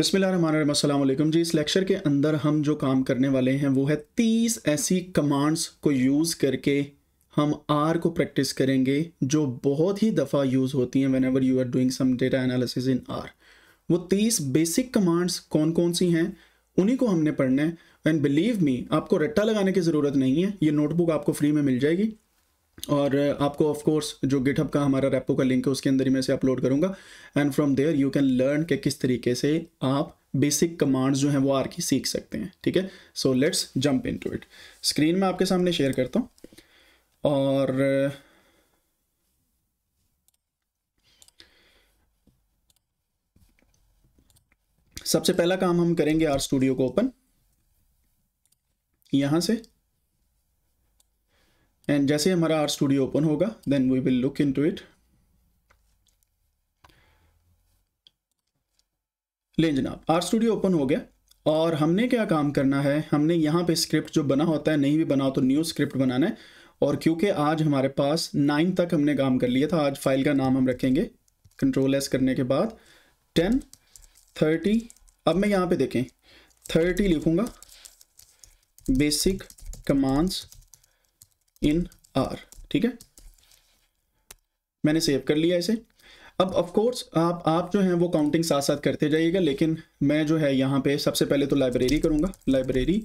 बिसमिल्ल जी इस लेक्चर के अंदर हम जो काम करने वाले हैं वो है तीस ऐसी कमांड्स को यूज़ करके हम आर को प्रैक्टिस करेंगे जो बहुत ही दफ़ा यूज़ होती हैं whenever you are doing some data analysis in R वो तीस बेसिक कमांड्स कौन कौन सी हैं उन्हीं को हमने पढ़ना है एंड बिलीव मी आपको रट्टा लगाने की ज़रूरत नहीं है ये नोटबुक आपको फ्री में मिल जाएगी और आपको ऑफ कोर्स जो गिटहब का हमारा रेपो का लिंक है उसके अंदर ही मैं से अपलोड करूंगा and from there you can learn के किस तरीके से आप बेसिक कमांड्स जो हैं वो आर की सीख सकते हैं ठीक है so let's jump into it screen में आपके सामने शेयर करता हूँ और सबसे पहला काम हम करेंगे आर स्टूडियो को ओपन यहां से एंड जैसे हमारा आर स्टूडियो ओपन होगा then we will look into it लें जनाब आर स्टूडियो ओपन हो गया और हमने क्या काम करना है हमने यहाँ पे स्क्रिप्ट जो बना होता है नहीं भी बनाओ तो न्यू स्क्रिप्ट बनाना है और क्योंकि आज हमारे पास नाइन तक हमने काम कर लिया था आज फाइल का नाम हम रखेंगे कंट्रोल एस करने के बाद टेन थर्टी अब मैं यहाँ पे देखें थर्टी लिखूँगा बेसिक कमांड्स इन आर ठीक है मैंने सेव कर लिया इसे अब ऑफ कोर्स आप आप जो हैं वो काउंटिंग साथ साथ करते जाइएगा लेकिन मैं जो है यहाँ पे सबसे पहले तो लाइब्रेरी करूँगा लाइब्रेरी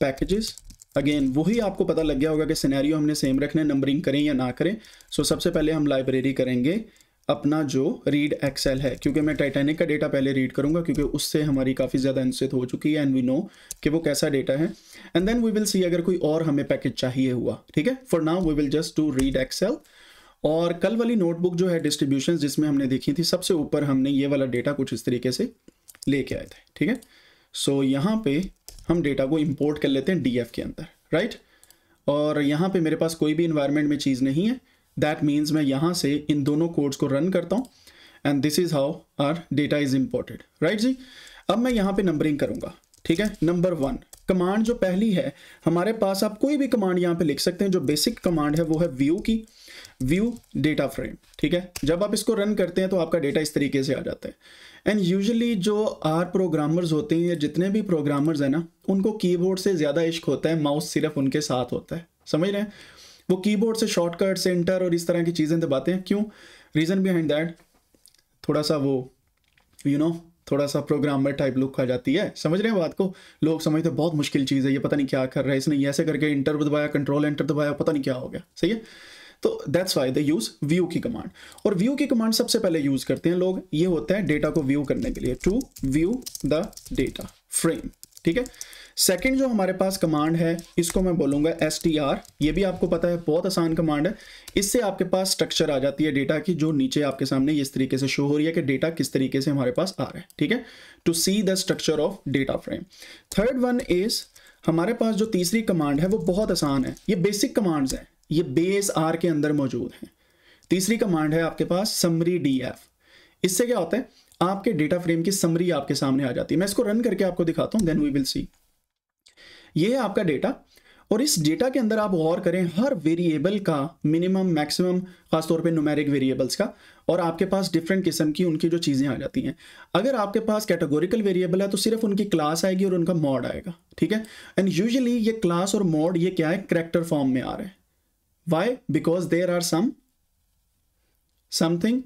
पैकेजेस अगेन वही आपको पता लग गया होगा कि सिनेरियो हमने सेम रखना है नंबरिंग करें या ना करें सो so, सबसे पहले हम लाइब्रेरी करेंगे अपना जो रीड एक्सेल है क्योंकि मैं टाइटैनिक का डेटा पहले रीड करूंगा क्योंकि उससे हमारी काफ़ी ज़्यादा इंसित हो चुकी है एंड वी नो कि वो कैसा डेटा है and then we will see अगर कोई और हमें पैकेज चाहिए हुआ ठीक है for now we will just to read excel और कल वाली नोटबुक जो है डिस्ट्रीब्यूशन जिसमें हमने देखी थी सबसे ऊपर हमने ये वाला डेटा कुछ इस तरीके से लेके आए थे ठीक है सो यहाँ पे हम डेटा को इम्पोर्ट कर लेते हैं डी के अंदर राइट right? और यहाँ पे मेरे पास कोई भी इन्वायरमेंट में चीज़ नहीं है दैट मीन्स मैं यहाँ से इन दोनों कोड्स को रन करता हूँ and this is how R data is imported right जी अब मैं यहाँ पे नंबरिंग करूँगा ठीक है नंबर वन कमांड जो पहली है हमारे पास आप कोई भी कमांड यहाँ पे लिख सकते हैं जो बेसिक कमांड है वो है व्यू की व्यू डेटा फ्रेम ठीक है जब आप इसको रन करते हैं तो आपका डेटा इस तरीके से आ जाता है एंड यूजली जो आर प्रोग्रामर्स होते हैं या जितने भी प्रोग्रामर्स हैं ना उनको कीबोर्ड से ज़्यादा इश्क होता है माउस सिर्फ उनके साथ होता है समझ रहे हैं वो कीबोर्ड से शॉर्टकट से इंटर और इस तरह की चीज़ें दबाते हैं क्यों रीज़न बिहाइंड दैट थोड़ा सा वो यू you नो know, थोड़ा सा प्रोग्रामर टाइप लुक आ जाती है समझ रहे हैं बात को लोग समझते बहुत मुश्किल चीज़ है ये पता नहीं क्या कर रहा है इसने ऐसे करके इंटर दबाया कंट्रोल इंटर दबाया पता नहीं क्या हो गया सही है तो that's why the use view की कमांड और व्यू की कमांड सबसे पहले यूज़ करते हैं लोग ये होता है डेटा को व्यू करने के लिए to view the data frame ठीक है सेकेंड जो हमारे पास कमांड है इसको मैं बोलूंगा एस टी आर ये भी आपको पता है बहुत आसान कमांड है इससे आपके पास स्ट्रक्चर आ जाती है डेटा की जो नीचे आपके सामने इस तरीके से शो हो रही है कि डेटा किस तरीके से हमारे पास आ रहा है ठीक है to see the structure of data frame third one is हमारे पास जो तीसरी कमांड है वो बहुत आसान है ये बेसिक कमांड है ये बेस आर के अंदर मौजूद है तीसरी कमांड है आपके पास समरी डी एफ इससे क्या होता है आपके डेटा फ्रेम की समरी आपके सामने आ जाती है मैं इसको रन करके आपको दिखाता हूं देन वी विल सी ये है आपका डेटा और इस डेटा के अंदर आप गौर करें हर वेरिएबल का मिनिमम मैक्सिमम खासतौर पे नुमेरिक वेरिएबल्स का और आपके पास डिफरेंट किस्म की उनकी जो चीज़ें आ जाती हैं अगर आपके पास कैटेगोरिकल वेरिएबल है तो सिर्फ उनकी क्लास आएगी और उनका मॉड आएगा ठीक है एंड यूजली ये क्लास और मॉड ये क्या है करेक्टर फॉर्म में आ रहे हैं why because there are some something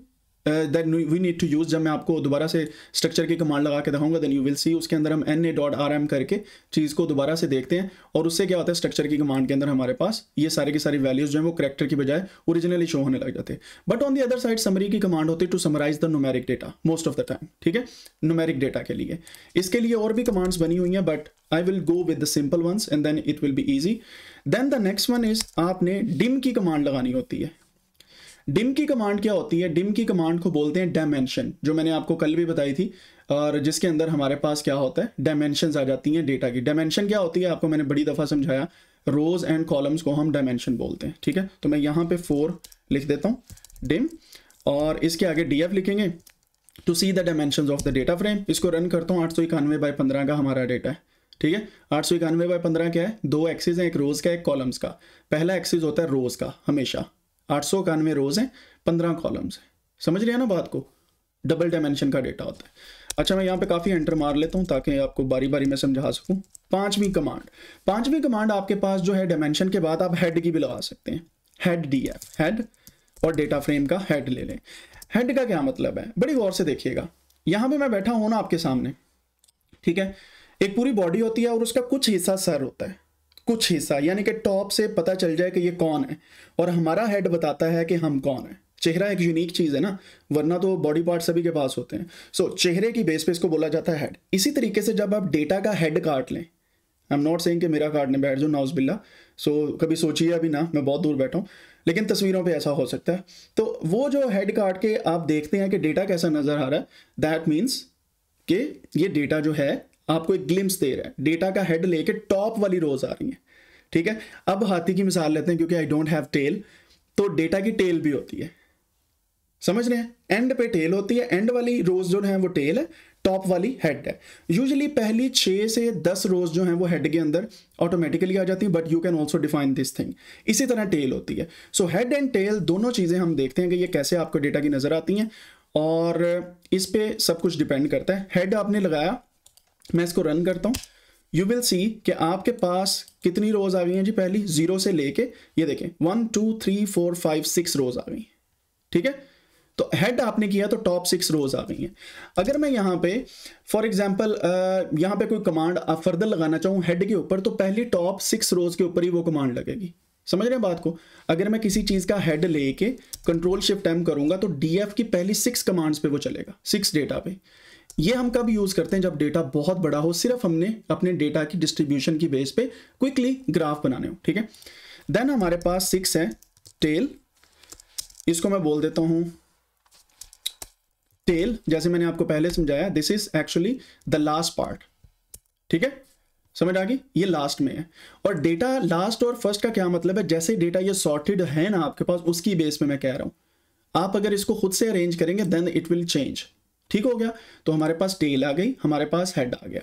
then we need to use जब मैं आपको दोबारा से स्ट्रक्चर की कमांड लगा के दिखाऊंगा देन यू विल सी उसके अंदर हम N A dot R M करके चीज़ को दोबारा से देखते हैं और उससे क्या होता है स्ट्रक्चर की कमांड के अंदर हमारे पास ये सारे के सारे वैल्यूज जो है वो करेक्टर की बजाय ओरिजिनली शो होने लग जाते हैं but on the other side summary की कमांड होती है to summarize the numeric data most of the time ठीक है नोमेरिक डेटा के लिए इसके लिए और भी कमांड्स बनी हुई हैं but I will go with the simple ones and then it will be easy then the next one is आपने डिम की कमांड लगानी होती है डिम की कमांड क्या होती है डिम की कमांड को बोलते हैं डायमेंशन जो मैंने आपको कल भी बताई थी और जिसके अंदर हमारे पास क्या होता है डायमेंशन आ जाती हैं डेटा की डायमेंशन क्या होती है आपको मैंने बड़ी दफ़ा समझाया रोज एंड कॉलम्स को हम डायमेंशन बोलते हैं ठीक है तो मैं यहाँ पे फोर लिख देता हूँ डिम और इसके आगे डी लिखेंगे to see the dimension of the data frame इसको रन करता हूँ आठ सौ इक्यानवे बाई पंद्रह का हमारा डेटा है ठीक है आठ सौ इक्यानवे बाई पंद्रह क्या है दो एक्सिस हैं एक रोज का एक कॉलम्स का पहला एक्सिस होता है रोज का हमेशा आठ सौ इक्यानवे रोज हैं पंद्रह कॉलम्स हैं समझ रहे हैं ना बात को डबल डायमेंशन का डेटा होता है अच्छा मैं यहाँ पे काफ़ी एंटर मार लेता हूँ ताकि आपको बारी बारी में समझा सकूँ पांचवी कमांड पांचवी कमांड आपके पास जो है डायमेंशन के बाद आप हेड की भी लगा सकते हैं हेड डी एफ हेड और डेटा फ्रेम का हेड ले लें हेड का क्या मतलब है बड़ी गौर से देखिएगा यहाँ पे मैं बैठा हूँ ना आपके सामने ठीक है एक पूरी बॉडी होती है और उसका कुछ हिस्सा सर होता है कुछ हिस्सा यानी कि टॉप से पता चल जाए कि ये कौन है और हमारा हेड बताता है कि हम कौन है चेहरा एक यूनिक चीज़ है ना वरना तो बॉडी पार्ट सभी के पास होते हैं सो so, चेहरे की बेस पे इसको बोला जाता है हेड इसी तरीके से जब आप डेटा का हेड काट लें आई एम नॉट सेइंग कि मेरा काटने बैठ जाओ नाउस बिल्ला सो so, कभी सोचिए अभी ना मैं बहुत दूर बैठा हूँ लेकिन तस्वीरों पे ऐसा हो सकता है तो वो जो हेड काट के आप देखते हैं कि डेटा कैसा नज़र आ रहा है दैट मीन्स कि ये डेटा जो है आपको एक ग्लिम्स दे रहा है डेटा का हेड लेके टॉप वाली रोज आ रही है ठीक है अब हाथी की मिसाल लेते हैं क्योंकि आई डोंट हैव टेल तो डेटा की टेल भी होती है समझ रहे हैं एंड पे टेल होती है एंड वाली रोज जो है वो टेल है टॉप वाली हेड है यूजली पहली छः से दस रोज जो है वो हेड के अंदर ऑटोमेटिकली आ जाती है but you can also define this thing इसी तरह टेल होती है सो हेड एंड टेल दोनों चीज़ें हम देखते हैं कि ये कैसे आपको डेटा की नज़र आती हैं और इस पर सब कुछ डिपेंड करता है हेड आपने लगाया मैं इसको रन करता हूँ यू विल सी कि आपके पास कितनी रोज आ गई हैं जी पहली जीरो से लेके ये देखें one two three four five six rows आ गई ठीक है तो हेड आपने किया तो टॉप सिक्स रोज आ गई हैं अगर मैं यहाँ पे फॉर एग्जांपल यहाँ पे कोई कमांड फर्दर लगाना चाहूँ हेड के ऊपर तो पहली टॉप सिक्स रोज के ऊपर ही वो कमांड लगेगी समझ रहे हैं बात को अगर मैं किसी चीज़ का हेड लेके कंट्रोल शिफ्ट एम करूंगा तो डीएफ की पहली सिक्स कमांड्स पे वो चलेगा सिक्स डेटा पे ये हम कब यूज़ करते हैं जब डेटा बहुत बड़ा हो सिर्फ हमने अपने डेटा की डिस्ट्रीब्यूशन की बेस पे क्विकली ग्राफ बनाने हो ठीक है देन हमारे पास सिक्स है टेल इसको मैं बोल देता हूं टेल जैसे मैंने आपको पहले समझाया this is actually the last part ठीक है समझ आ गई ये लास्ट में है और डेटा लास्ट और फर्स्ट का क्या मतलब है जैसे डेटा ये सॉर्टेड है ना आपके पास उसकी बेस पे मैं कह रहा हूं आप अगर इसको खुद से अरेंज करेंगे देन इट विल चेंज ठीक हो गया तो हमारे पास टेल आ गई हमारे पास हेड आ गया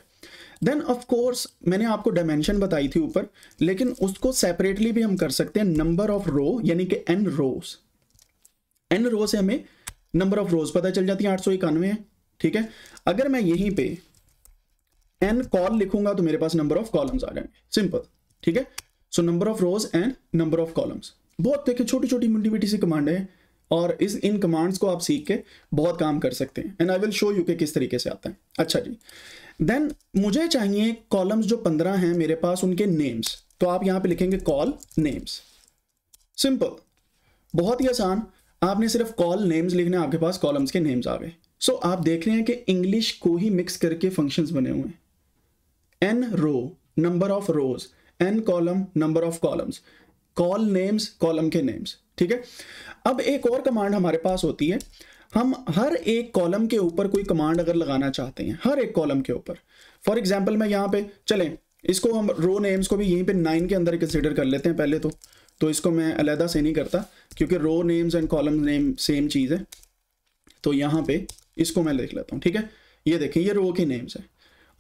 देन ऑफ कोर्स मैंने आपको डायमेंशन बताई थी ऊपर लेकिन उसको सेपरेटली भी हम कर सकते हैं नंबर ऑफ रो यानी कि एन रोज एन रो से हमें नंबर ऑफ रोज पता चल जाती है आठ सौ इक्यानवे है ठीक है अगर मैं यहीं पे एन कॉल लिखूंगा तो मेरे पास नंबर ऑफ कॉलम्स आ जाएंगे सिंपल ठीक है so number of rows and number of columns बहुत देखिए छोटी छोटी मल्टीविटी से कमांड है और इस इन कमांड्स को आप सीख के बहुत काम कर सकते हैं and I will show you के किस तरीके से आता है अच्छा जी देन मुझे चाहिए कॉलम्स जो पंद्रह हैं मेरे पास उनके नेम्स तो आप यहाँ पे लिखेंगे कॉल नेम्स सिंपल बहुत ही आसान आपने सिर्फ कॉल नेम्स लिखने आपके पास कॉलम्स के नेम्स आ गए सो so, आप देख रहे हैं कि इंग्लिश को ही मिक्स करके फंक्शन बने हुए हैं N row number of rows N col number of columns col names column के नेम्स ठीक है अब एक और कमांड हमारे पास होती है हम हर एक कॉलम के ऊपर कोई कमांड अगर लगाना चाहते हैं हर एक कॉलम के ऊपर फॉर एग्जाम्पल मैं यहाँ पे चलें इसको हम रो नेम्स को भी यहीं पे नाइन के अंदर कंसिडर कर लेते हैं पहले तो तो इसको मैं अलहदा से नहीं करता क्योंकि row names and column name same चीज़ है तो यहाँ पे इसको मैं देख लेता हूँ ठीक है ये देखें ये रो के नेम्स हैं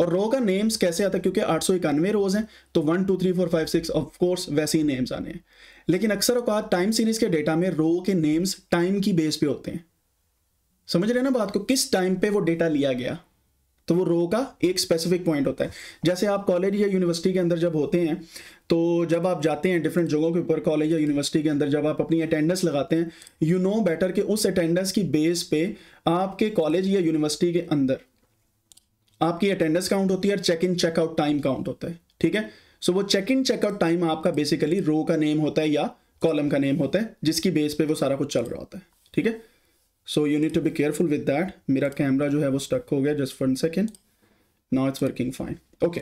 और रो का नेम्स कैसे आता है क्योंकि आठ सौ इक्यानवे रोज हैं तो one two three four five six of course वैसे ही नेम्स आने हैं लेकिन अक्सर अकात टाइम सीरीज के डेटा में रो के नेम्स टाइम की बेस पे होते हैं समझ रहे ना बात को किस टाइम पे वो डेटा लिया गया तो वो रो का एक स्पेसिफिक पॉइंट होता है जैसे आप कॉलेज या यूनिवर्सिटी के अंदर जब होते हैं तो जब आप जाते हैं डिफरेंट जगहों के ऊपर कॉलेज या यूनिवर्सिटी के अंदर जब आप अपनी अटेंडेंस लगाते हैं यू नो बेटर कि उस अटेंडेंस की बेस पे आपके कॉलेज या यूनिवर्सिटी के अंदर आपकी अटेंडेंस काउंट होती है और check in checkout time count होता है ठीक है सो so, वो चेक इन चेकआउट टाइम आपका बेसिकली रो का नेम होता है या कॉलम का नेम होता है जिसकी बेस पे वो सारा कुछ चल रहा होता है ठीक है so you need to be careful with that मेरा कैमरा जो है वो स्टक हो गया just for second now it's working fine okay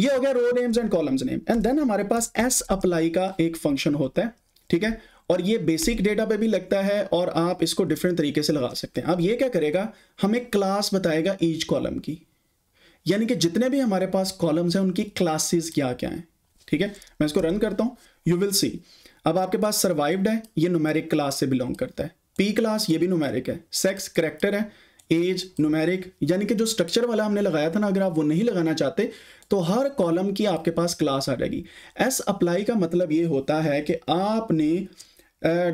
ये हो गया row names and columns name and then हमारे पास एस अप्लाई का एक फंक्शन होता है ठीक है और ये बेसिक डेटा पे भी लगता है और आप इसको डिफरेंट तरीके से लगा सकते हैं अब ये क्या करेगा हमें क्लास बताएगा ईच कॉलम की यानी कि जितने भी हमारे पास कॉलम्स हैं उनकी क्लासेस क्या क्या हैं ठीक है मैं इसको रन करता हूँ यू विल सी अब आपके पास सर्वाइव्ड है ये नुमेरिक क्लास से बिलोंग करता है पी क्लास ये भी नुमेरिक है सेक्स करेक्टर है एज नुमेरिक यानी कि जो स्ट्रक्चर वाला हमने लगाया था ना अगर आप वो नहीं लगाना चाहते तो हर कॉलम की आपके पास क्लास आ जाएगी एस अप्लाई का मतलब ये होता है कि आपने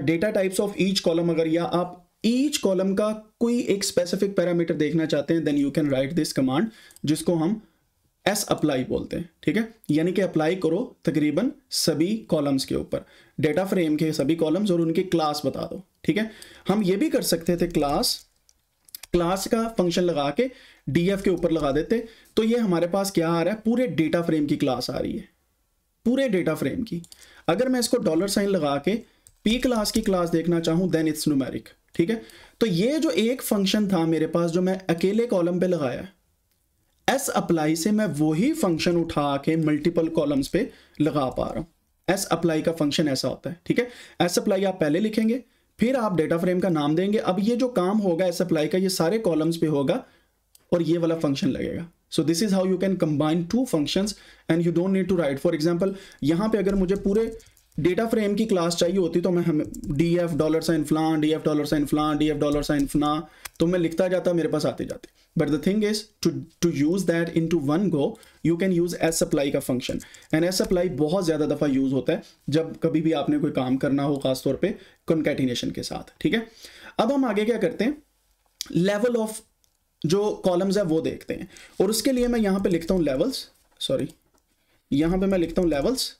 data types of each column अगर या आप ईच कॉलम का कोई एक स्पेसिफिक पैरामीटर देखना चाहते हैं then you can write this command जिसको हम एस अप्लाई बोलते हैं ठीक है यानी कि अप्लाई करो तकरीबन सभी कॉलम्स के ऊपर डेटा फ्रेम के सभी कॉलम्स और उनके क्लास बता दो ठीक है हम ये भी कर सकते थे क्लास क्लास का फंक्शन लगा के डीएफ के ऊपर लगा देते तो ये हमारे पास क्या आ रहा है पूरे डेटा फ्रेम की क्लास आ रही है पूरे डेटा फ्रेम की अगर मैं इसको डॉलर साइन लगा के पी क्लास की क्लास देखना चाहूं देन इट्स न्यूमेरिक ठीक है तो ये जो एक फंक्शन था मेरे पास जो मैं अकेले कॉलम पे लगाया एस अप्लाई से मैं वही फंक्शन उठा के मल्टीपल कॉलम्स पे लगा पा रहा हूं एस अप्लाई का फंक्शन ऐसा होता है ठीक है एस अप्लाई आप पहले लिखेंगे फिर आप डेटा फ्रेम का नाम देंगे अब ये जो काम होगा एस अप्लाई का ये सारे कॉलम्स पे होगा और ये वाला फंक्शन लगेगा so this is how you can combine two functions and you don't need to write for example यहां पे अगर मुझे पूरे डेटा फ्रेम की क्लास चाहिए होती तो मैं हमें डी एफ डॉलर साइन फ्लान डी एफ डॉलर साइन फ्लान डी एफ डॉलर साइन फ्ला तो मैं लिखता जाता मेरे पास आते जाते but the thing is to to use that in to one go you can use sapply का फंक्शन एंड एस सप्लाई बहुत ज़्यादा दफ़ा यूज़ होता है जब कभी भी आपने कोई काम करना हो खासतौर पर कंकैटिनेशन के साथ ठीक है अब हम आगे क्या करते हैं लेवल ऑफ जो कॉलम्स है वो देखते हैं और उसके लिए मैं यहाँ पे लिखता हूँ लेवल्स सॉरी यहाँ पे मैं लिखता हूँ लेवल्स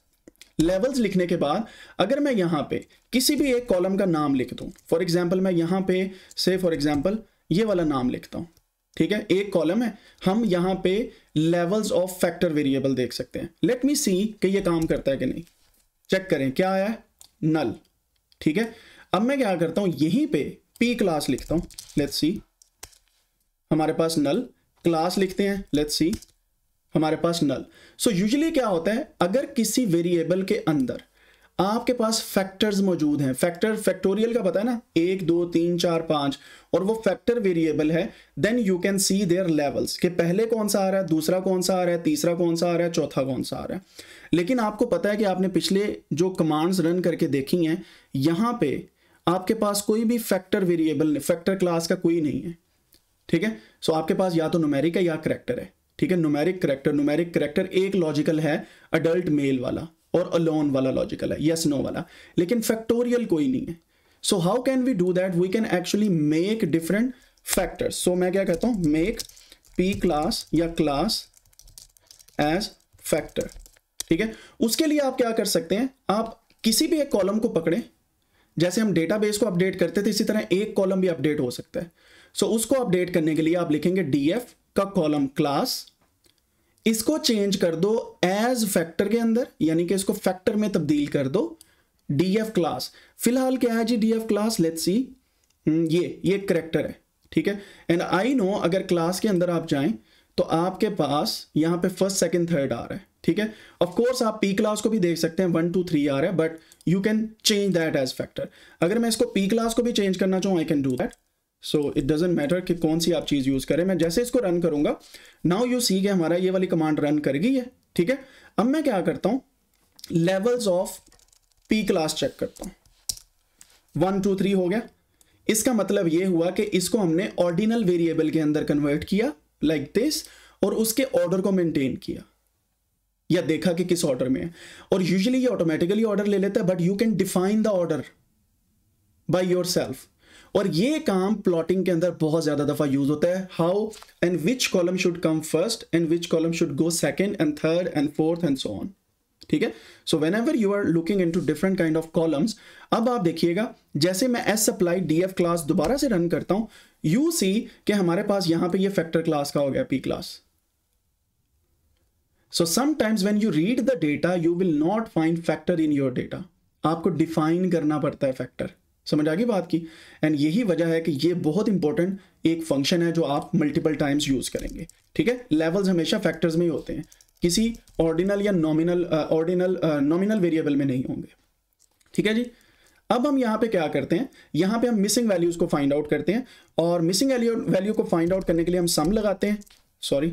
लेवल्स लिखने के बाद अगर मैं यहाँ पे किसी भी एक कॉलम का नाम लिख दूँ फॉर एग्जाम्पल मैं यहाँ पे से फॉर एग्जाम्पल ये वाला नाम लिखता हूँ ठीक है एक कॉलम है हम यहाँ पे लेवल्स ऑफ फैक्टर वेरिएबल देख सकते हैं लेट मी सी कि ये काम करता है कि नहीं चेक करें क्या आया नल ठीक है अब मैं क्या करता हूँ यहीं पे पी क्लास लिखता हूँ लेट्स सी हमारे पास नल क्लास लिखते हैं लेट्स सी हमारे पास नल सो यूजली क्या होता है अगर किसी वेरिएबल के अंदर आपके पास फैक्टर्स मौजूद हैं फैक्टर फैक्टोरियल का पता है ना एक दो तीन चार पांच और वो फैक्टर वेरिएबल है then you can see their levels कि पहले कौन सा आ रहा है दूसरा कौन सा आ रहा है तीसरा कौन सा आ रहा है चौथा कौन सा आ रहा है लेकिन आपको पता है कि आपने पिछले जो कमांड्स रन करके देखी हैं यहाँ पे आपके पास कोई भी फैक्टर वेरिएबल फैक्टर क्लास का कोई नहीं है ठीक है सो आपके पास या तो नोमेरिक है या करेक्टर है ठीक है नुमेरिक करेक्टर नुमेरिक करेक्टर एक लॉजिकल है अडल्ट मेल वाला और अलोन वाला लॉजिकल है यस yes, नो no वाला लेकिन फैक्टोरियल कोई नहीं है so how can we do that we can actually make different factors so मैं क्या कहता हूं मेक पी क्लास या क्लास एज फैक्टर ठीक है उसके लिए आप क्या कर सकते हैं आप किसी भी एक कॉलम को पकड़े जैसे हम डेटाबेस को अपडेट करते थे इसी तरह एक कॉलम भी अपडेट हो सकता है सो so, उसको अपडेट करने के लिए आप लिखेंगे डी एफ का कॉलम क्लास इसको चेंज कर दो एज फैक्टर के अंदर यानी कि इसको फैक्टर में तब्दील कर दो डीएफ क्लास फिलहाल क्या है जी डीएफ क्लास लेट्स सी ये ये करेक्टर है ठीक है एंड आई नो अगर क्लास के अंदर आप जाएं तो आपके पास यहां पे फर्स्ट सेकंड थर्ड आ रहा है ठीक है ऑफ कोर्स आप पी क्लास को भी देख सकते हैं वन टू थ्री आ रहा है but you can change that as factor अगर मैं इसको पी क्लास को भी चेंज करना चाहूँ I can do that so it doesn't matter कि कौन सी आप चीज़ यूज़ करें मैं जैसे इसको रन करूंगा नाउ यू सी के हमारा ये वाली कमांड रन कर गई है ठीक है अब मैं क्या करता हूं levels of P class check करता हूं वन टू थ्री हो गया इसका मतलब ये हुआ कि इसको हमने ऑर्डिनल वेरिएबल के अंदर कन्वर्ट किया लाइक like दिस और उसके ऑर्डर को मेंटेन किया या देखा कि किस ऑर्डर में है और यूजुअली ये ऑटोमेटिकली ऑर्डर ले लेता है but you can define the order by yourself और ये काम प्लॉटिंग के अंदर बहुत ज्यादा दफा यूज होता है how and which column should come first and which column should go second and third and fourth and so on ठीक है so whenever you are looking into different kind of columns अब आप देखिएगा जैसे मैं sapply D F class दोबारा से run करता हूं यू सी के हमारे पास यहां पे ये फैक्टर क्लास का हो गया P class so sometimes when you read the data you will not find factor in your data आपको डिफाइन करना पड़ता है फैक्टर समझ आ गई बात की एंड यही वजह है कि ये बहुत इंपॉर्टेंट एक फंक्शन है जो आप मल्टीपल टाइम्स यूज करेंगे ठीक है लेवल्स हमेशा फैक्टर्स में ही होते हैं किसी ऑर्डिनल या नॉमिनल ऑर्डिनल नॉमिनल वेरिएबल में नहीं होंगे ठीक है जी अब हम यहाँ पे क्या करते हैं यहाँ पे हम मिसिंग वैल्यूज को फाइंड आउट करते हैं और मिसिंग वैल्यू को फाइंड आउट करने के लिए हम सम लगाते हैं सॉरी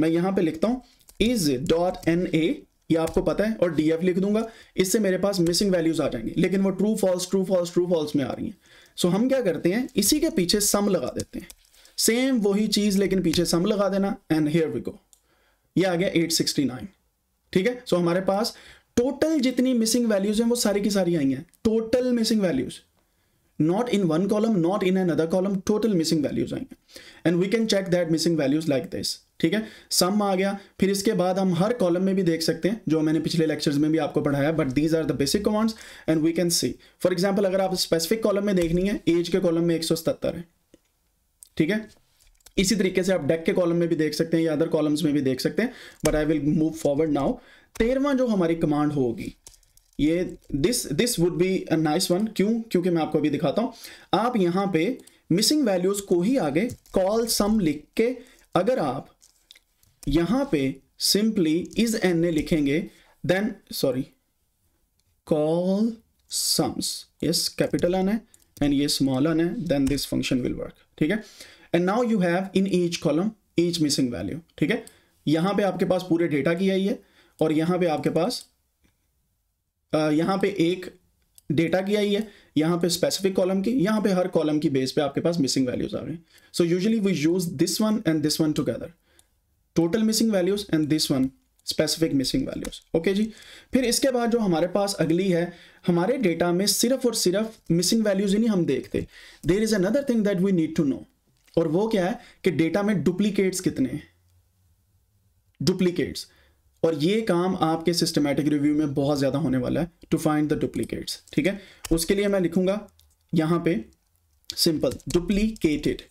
मैं यहाँ पे लिखता हूँ इज डॉट एन ए ये आपको पता है और डी एफ लिख दूंगा इससे मेरे पास मिसिंग वैल्यूज आ जाएंगे लेकिन वो true false true false true false में आ रही हैं सो so, हम क्या करते हैं इसी के पीछे सम लगा देते हैं सेम वही चीज लेकिन पीछे सम लगा देना एंड हेयर वी गो ये आ गया 869 ठीक है सो so, हमारे पास टोटल जितनी मिसिंग वैल्यूज हैं वो सारी की सारी आई हैं total missing values in one column not in another column total missing values आएंगे and we can check that missing values like this ठीक है सम आ गया फिर इसके बाद हम हर कॉलम में भी देख सकते हैं जो मैंने पिछले लेक्चर्स में भी आपको पढ़ाया but these are the basic commands and we can see for example अगर आप स्पेसिफिक कॉलम में देखनी है एज के कॉलम में एक है ठीक है इसी तरीके से आप डेक के कॉलम में भी देख सकते हैं या अदर कॉलम्स में भी देख सकते हैं but I will move forward now तेरवा जो हमारी कमांड होगी ये this this would be a nice one क्यों क्योंकि मैं आपको अभी दिखाता हूं आप यहां पे मिसिंग वैल्यूज को ही आगे कॉल सम लिख के अगर आप यहां पे सिंपली इज एन ए लिखेंगे then sorry col sums yes capital N है एंड ये स्मॉल एन है then this function will work ठीक है and now you have in each column each missing value ठीक है यहां पे आपके पास पूरे डेटा की आई है और यहां पे आपके पास यहाँ पे एक डेटा की आई है यहाँ पे स्पेसिफिक कॉलम की यहाँ पे हर कॉलम की बेस पे आपके पास मिसिंग वैल्यूज आ रहे हैं so usually we use this one and this one together total missing values and this one specific missing values okay जी फिर इसके बाद जो हमारे पास अगली है हमारे डेटा में सिर्फ और सिर्फ मिसिंग वैल्यूज ही नहीं हम देखते there is another thing that we need to know और वो क्या है कि डेटा में डुप्लीकेट्स कितने हैं डुप्लीकेट्स और ये काम आपके सिस्टमेटिक रिव्यू में बहुत ज़्यादा होने वाला है टू फाइंड द डुप्लीकेट्स ठीक है उसके लिए मैं लिखूंगा यहां पे simple duplicated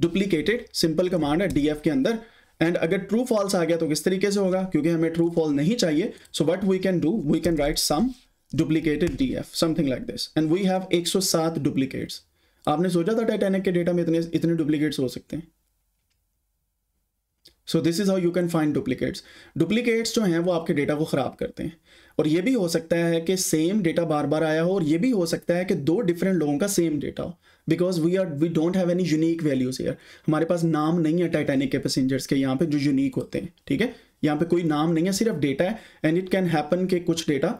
duplicated simple command है डीएफ के अंदर एंड अगर ट्रू फॉल्स आ गया तो किस तरीके से होगा क्योंकि हमें ट्रू फॉल नहीं चाहिए so what we can do we can write sum duplicated D F something like this and we have 107 duplicates आपने सोचा था टाइटेनिक के डेटा में इतने इतने डुप्लीकेट्स हो सकते हैं so this is how you can find duplicates duplicates जो हैं वो आपके डेटा को ख़राब करते हैं और ये भी हो सकता है कि सेम डेटा बार बार आया हो और ये भी हो सकता है कि दो डिफरेंट लोगों का सेम डेटा हो because we are we don't have any unique values here हमारे पास नाम नहीं है टाइटेनिक के पैसेंजर्स के यहाँ पे जो यूनिक होते हैं ठीक है यहाँ पे कोई नाम नहीं है सिर्फ डेटा है एंड इट कैन हैपन के कुछ डेटा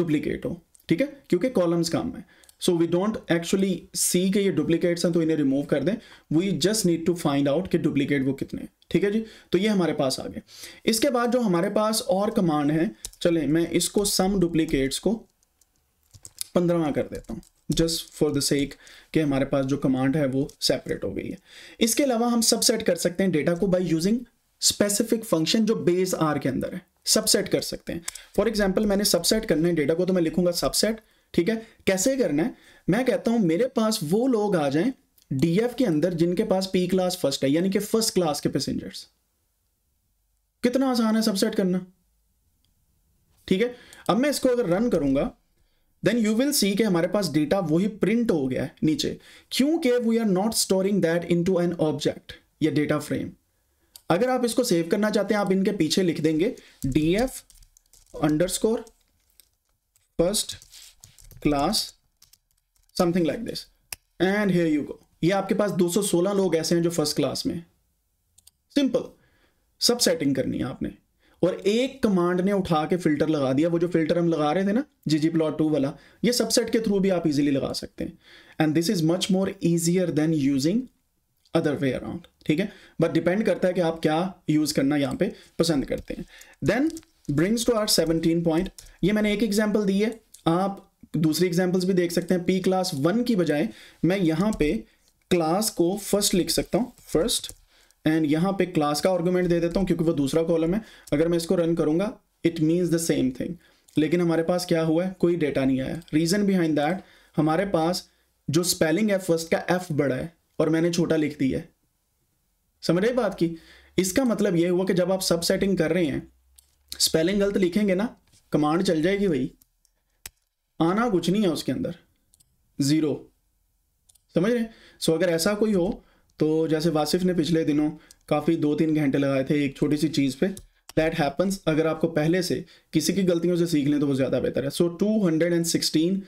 डुप्लीकेट हो ठीक है क्योंकि कॉलम्स काम है so we don't actually see के ये डुप्लीकेट्स हैं तो इन्हें रिमूव कर दें we just need to find out कि डुप्लीकेट वो कितने ठीक है जी तो ये हमारे पास आ गए इसके बाद जो हमारे पास और कमांड है चले मैं इसको सम डुप्लीकेट्स को पंद्रह कर देता हूँ जस्ट फॉर द सेक के हमारे पास जो कमांड है वो सेपरेट हो गई है इसके अलावा हम सबसेट कर सकते हैं डेटा को बाई यूजिंग स्पेसिफिक फंक्शन जो बेस आर के अंदर है सबसेट कर सकते हैं फॉर एग्जाम्पल मैंने सबसेट करना है डेटा को तो मैं लिखूंगा सबसेट ठीक है कैसे करना है मैं कहता हूं मेरे पास वो लोग आ जाएं डीएफ के अंदर जिनके पास पी क्लास फर्स्ट है यानी कि फर्स्ट क्लास के पैसेंजर्स कितना आसान है सबसेट करना ठीक है अब मैं इसको अगर रन करूंगा देन यू विल सी कि हमारे पास डेटा वही प्रिंट हो गया है नीचे क्योंकि we are not storing that to an object या डेटा फ्रेम अगर आप इसको सेव करना चाहते हैं आप इनके पीछे लिख देंगे DF underscore first class something like this and here you go ये आपके पास 216 लोग ऐसे हैं जो फर्स्ट क्लास में सिंपल सब सेटिंग करनी है आपने और एक कमांड ने उठा के फिल्टर लगा दिया वो जो फिल्टर हम लगा रहे थे ना जी जी प्लॉट टू वाला ये सबसेट के थ्रू भी आप इजीली लगा सकते हैं and this is much more easier than using other way around ठीक है बट डिपेंड करता है कि आप क्या यूज करना यहाँ पे पसंद करते हैं then brings to our seventeen point ये मैंने एक एग्जाम्पल दी है आप दूसरी एग्जाम्पल्स भी देख सकते हैं पी क्लास वन की बजाय मैं यहाँ पे क्लास को फर्स्ट लिख सकता हूँ फर्स्ट एंड यहाँ पे क्लास का आर्ग्यूमेंट दे देता हूँ क्योंकि वो दूसरा कॉलम है अगर मैं इसको रन करूँगा it means the same thing लेकिन हमारे पास क्या हुआ है कोई डेटा नहीं आया रीज़न बिहाइंड दैट हमारे पास जो स्पेलिंग है फर्स्ट का एफ बड़ा है और मैंने छोटा लिख दिया है समझ रहे बात की इसका मतलब ये हुआ कि जब आप सब सेटिंग कर रहे हैं स्पेलिंग गलत लिखेंगे ना कमांड चल जाएगी भाई आना कुछ नहीं है उसके अंदर ज़ीरो समझ रहे सो अगर ऐसा कोई हो तो जैसे वासिफ ने पिछले दिनों काफ़ी दो तीन घंटे लगाए थे एक छोटी सी चीज़ पे दैट हैपन्स अगर आपको पहले से किसी की गलतियों से सीख लें तो वो ज़्यादा बेहतर है so two hundred and sixteen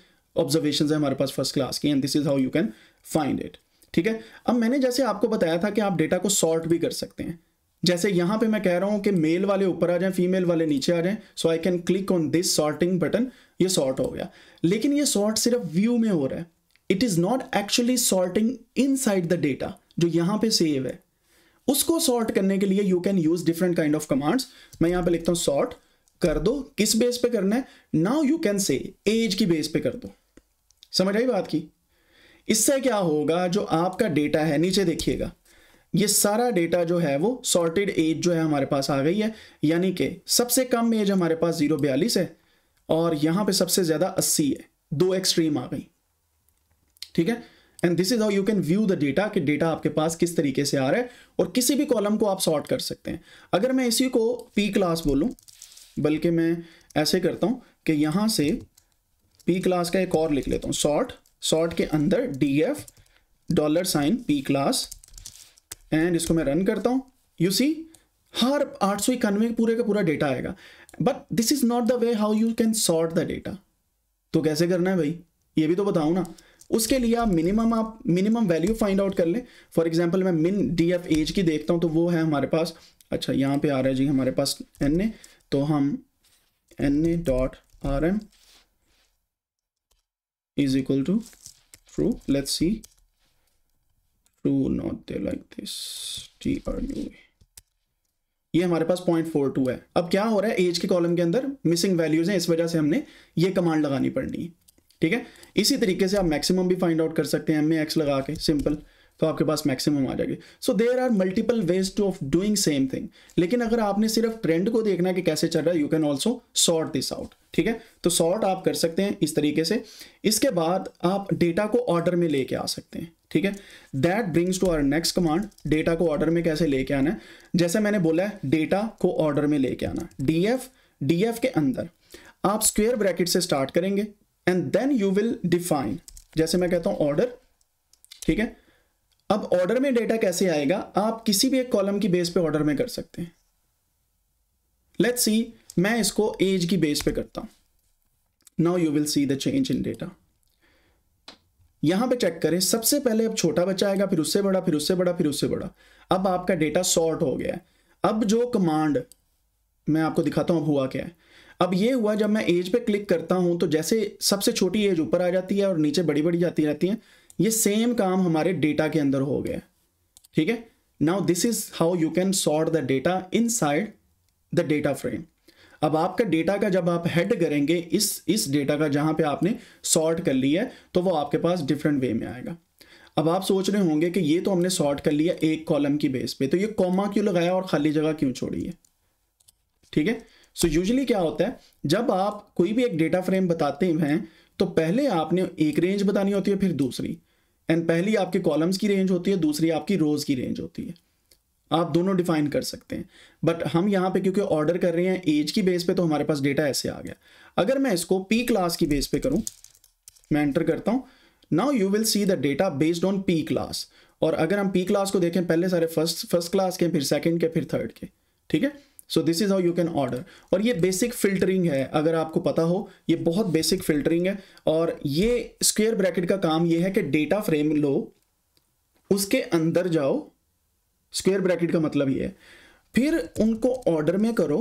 observation है हमारे पास फर्स्ट क्लास की and this is how you can find it ठीक है अब मैंने जैसे आपको बताया था कि आप डेटा को सॉर्ट भी कर सकते हैं जैसे यहाँ पे मैं कह रहा हूं कि मेल वाले ऊपर आ जाएं फीमेल वाले नीचे आ जाएं so I can click on this sorting button ये सॉर्ट हो गया लेकिन ये सॉर्ट सिर्फ व्यू में हो रहा है it is not actually sorting in the data जो यहां पे सेव है उसको सॉर्ट करने के लिए you can use different kind of commands मैं यहां पे लिखता हूं सॉर्ट कर दो किस बेस पे करना है now you can say age की बेस पे कर दो समझ आई बात की इससे क्या होगा जो आपका डेटा है नीचे देखिएगा ये सारा डेटा जो है वो सॉर्टेड एज जो है हमारे पास आ गई है यानी कि सबसे कम एज हमारे पास जीरो बयालीस है और यहां पे सबसे ज़्यादा अस्सी है दो एक्सट्रीम आ गई ठीक है and this is how you can view the data कि डेटा आपके पास किस तरीके से आ रहा है और किसी भी कॉलम को आप सॉर्ट कर सकते हैं अगर मैं इसी को पी क्लास बोलू बल्कि मैं ऐसे करता हूं कि यहां से पी क्लास का एक और लिख लेता हूं सॉर्ट सॉर्ट के अंदर D F dollar sign P class and इसको मैं रन करता हूं यू सी हर आठ सौ इक्यानवे पूरे का पूरा डेटा आएगा but this is not the way how you can sort the data तो कैसे करना है भाई ये भी तो बताऊं ना उसके लिए आप मिनिमम आप मिनिमम वैल्यू फाइंड आउट कर लें फॉर एग्जाम्पल मैं मिन डी एफ एज की देखता हूँ तो वो है हमारे पास अच्छा यहाँ पे आ रहा है जी हमारे पास एन ए तो हम N A dot R M is equal to true let's see true not they like this T R U E ये हमारे पास पॉइंट फोर टू है अब क्या हो रहा है एज के कॉलम के अंदर मिसिंग वैल्यूज हैं इस वजह से हमने ये कमांड लगानी पड़नी है ठीक है इसी तरीके से आप मैक्सिमम भी फाइंड आउट कर सकते हैं एम एक्स लगा के सिंपल तो आपके पास मैक्सिमम आ जाएगी so there are multiple ways to of doing same thing लेकिन अगर आपने सिर्फ ट्रेंड को देखना है कि कैसे चल रहा है you can also sort this out ठीक है तो सॉर्ट आप कर सकते हैं इस तरीके से इसके बाद आप डेटा को ऑर्डर में लेके आ सकते हैं ठीक है that brings to our next command data को ऑर्डर में कैसे लेके आना है जैसे मैंने बोला है डेटा को ऑर्डर में लेके आना डी एफ डी एफ के अंदर आप स्क्वेयर ब्रैकेट से स्टार्ट करेंगे and then you will define जैसे मैं कहता हूं ऑर्डर ठीक है अब ऑर्डर में डेटा कैसे आएगा आप किसी भी एक कॉलम की बेस पे ऑर्डर में कर सकते हैं लेट्स सी मैं इसको एज की बेस पे करता हूं now you will see the change in data यहां पे चेक करें सबसे पहले अब छोटा बच्चा आएगा फिर उससे बड़ा फिर उससे बड़ा फिर उससे बड़ा अब आपका डेटा सॉर्ट हो गया है अब जो कमांड मैं आपको दिखाता हूं अब हुआ क्या है अब ये हुआ जब मैं एज पे क्लिक करता हूं तो जैसे सबसे छोटी एज ऊपर आ जाती है और नीचे बड़ी बड़ी जाती रहती है ये सेम काम हमारे डेटा के अंदर हो गया ठीक है now this is how you can sort the data in the data frame अब आपका डेटा का जब आप हेड करेंगे इस इस डेटा का जहां पे आपने सॉर्ट कर लिया है तो वो आपके पास डिफरेंट वे में आएगा अब आप सोच रहे होंगे कि ये तो हमने सॉर्ट कर लिया एक कॉलम की बेस पे तो ये कॉमा क्यों लगाया और खाली जगह क्यों छोड़ी है ठीक है सो यूजली क्या होता है जब आप कोई भी एक डेटा फ्रेम बताते हैं तो पहले आपने एक रेंज बतानी होती है फिर दूसरी एंड पहली आपके कॉलम्स की रेंज होती है दूसरी आपकी रोज़ की रेंज होती है आप दोनों डिफाइन कर सकते हैं बट हम यहाँ पे क्योंकि ऑर्डर कर रहे हैं एज की बेस पे तो हमारे पास डेटा ऐसे आ गया अगर मैं इसको पी क्लास की बेस पे करूँ मैं एंटर करता हूँ now you will see the data based on P class और अगर हम पी क्लास को देखें पहले सारे फर्स्ट फर्स्ट क्लास के फिर सेकेंड के फिर थर्ड के ठीक है so this is how you can order और ये बेसिक फिल्टरिंग है अगर आपको पता हो ये बहुत बेसिक फिल्टरिंग है और ये स्क्वेयर ब्रैकेट का काम ये है कि डेटा फ्रेम लो उसके अंदर जाओ स्क्वेयर ब्रैकेट का मतलब ये है फिर उनको ऑर्डर में करो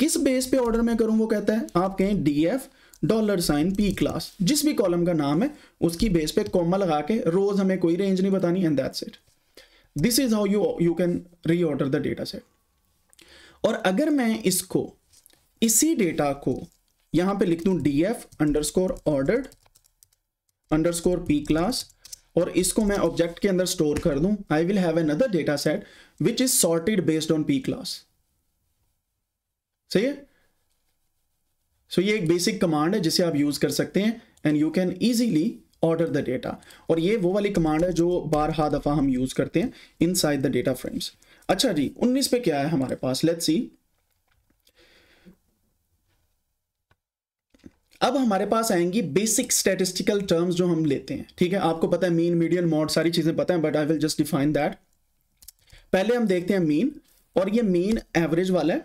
किस बेस पे ऑर्डर में करूं वो कहता है आप कहें D F dollar sign P class जिस भी कॉलम का नाम है उसकी बेस पे कॉमा लगा के रोज हमें कोई रेंज नहीं बतानी and that's it this is how you you can reorder the data set और अगर मैं इसको इसी डेटा को यहां पे लिख दूं D F underscore ordered underscore P class और इसको मैं ऑब्जेक्ट के अंदर स्टोर कर दूं I will have another data set which is sorted based on P class सही है सो so, ये एक बेसिक कमांड है जिसे आप यूज कर सकते हैं and you can easily order the data और ये वो वाली कमांड है जो बारहा दफा हम यूज करते हैं inside the data frames अच्छा जी 19 पे क्या है हमारे पास लेट्स सी अब हमारे पास आएंगी बेसिक स्टेटिस्टिकल टर्म्स जो हम लेते हैं ठीक है आपको पता है मीन मीडियन मॉड सारी चीजें पता है but I will just define that पहले हम देखते हैं मीन और ये मीन एवरेज वाला है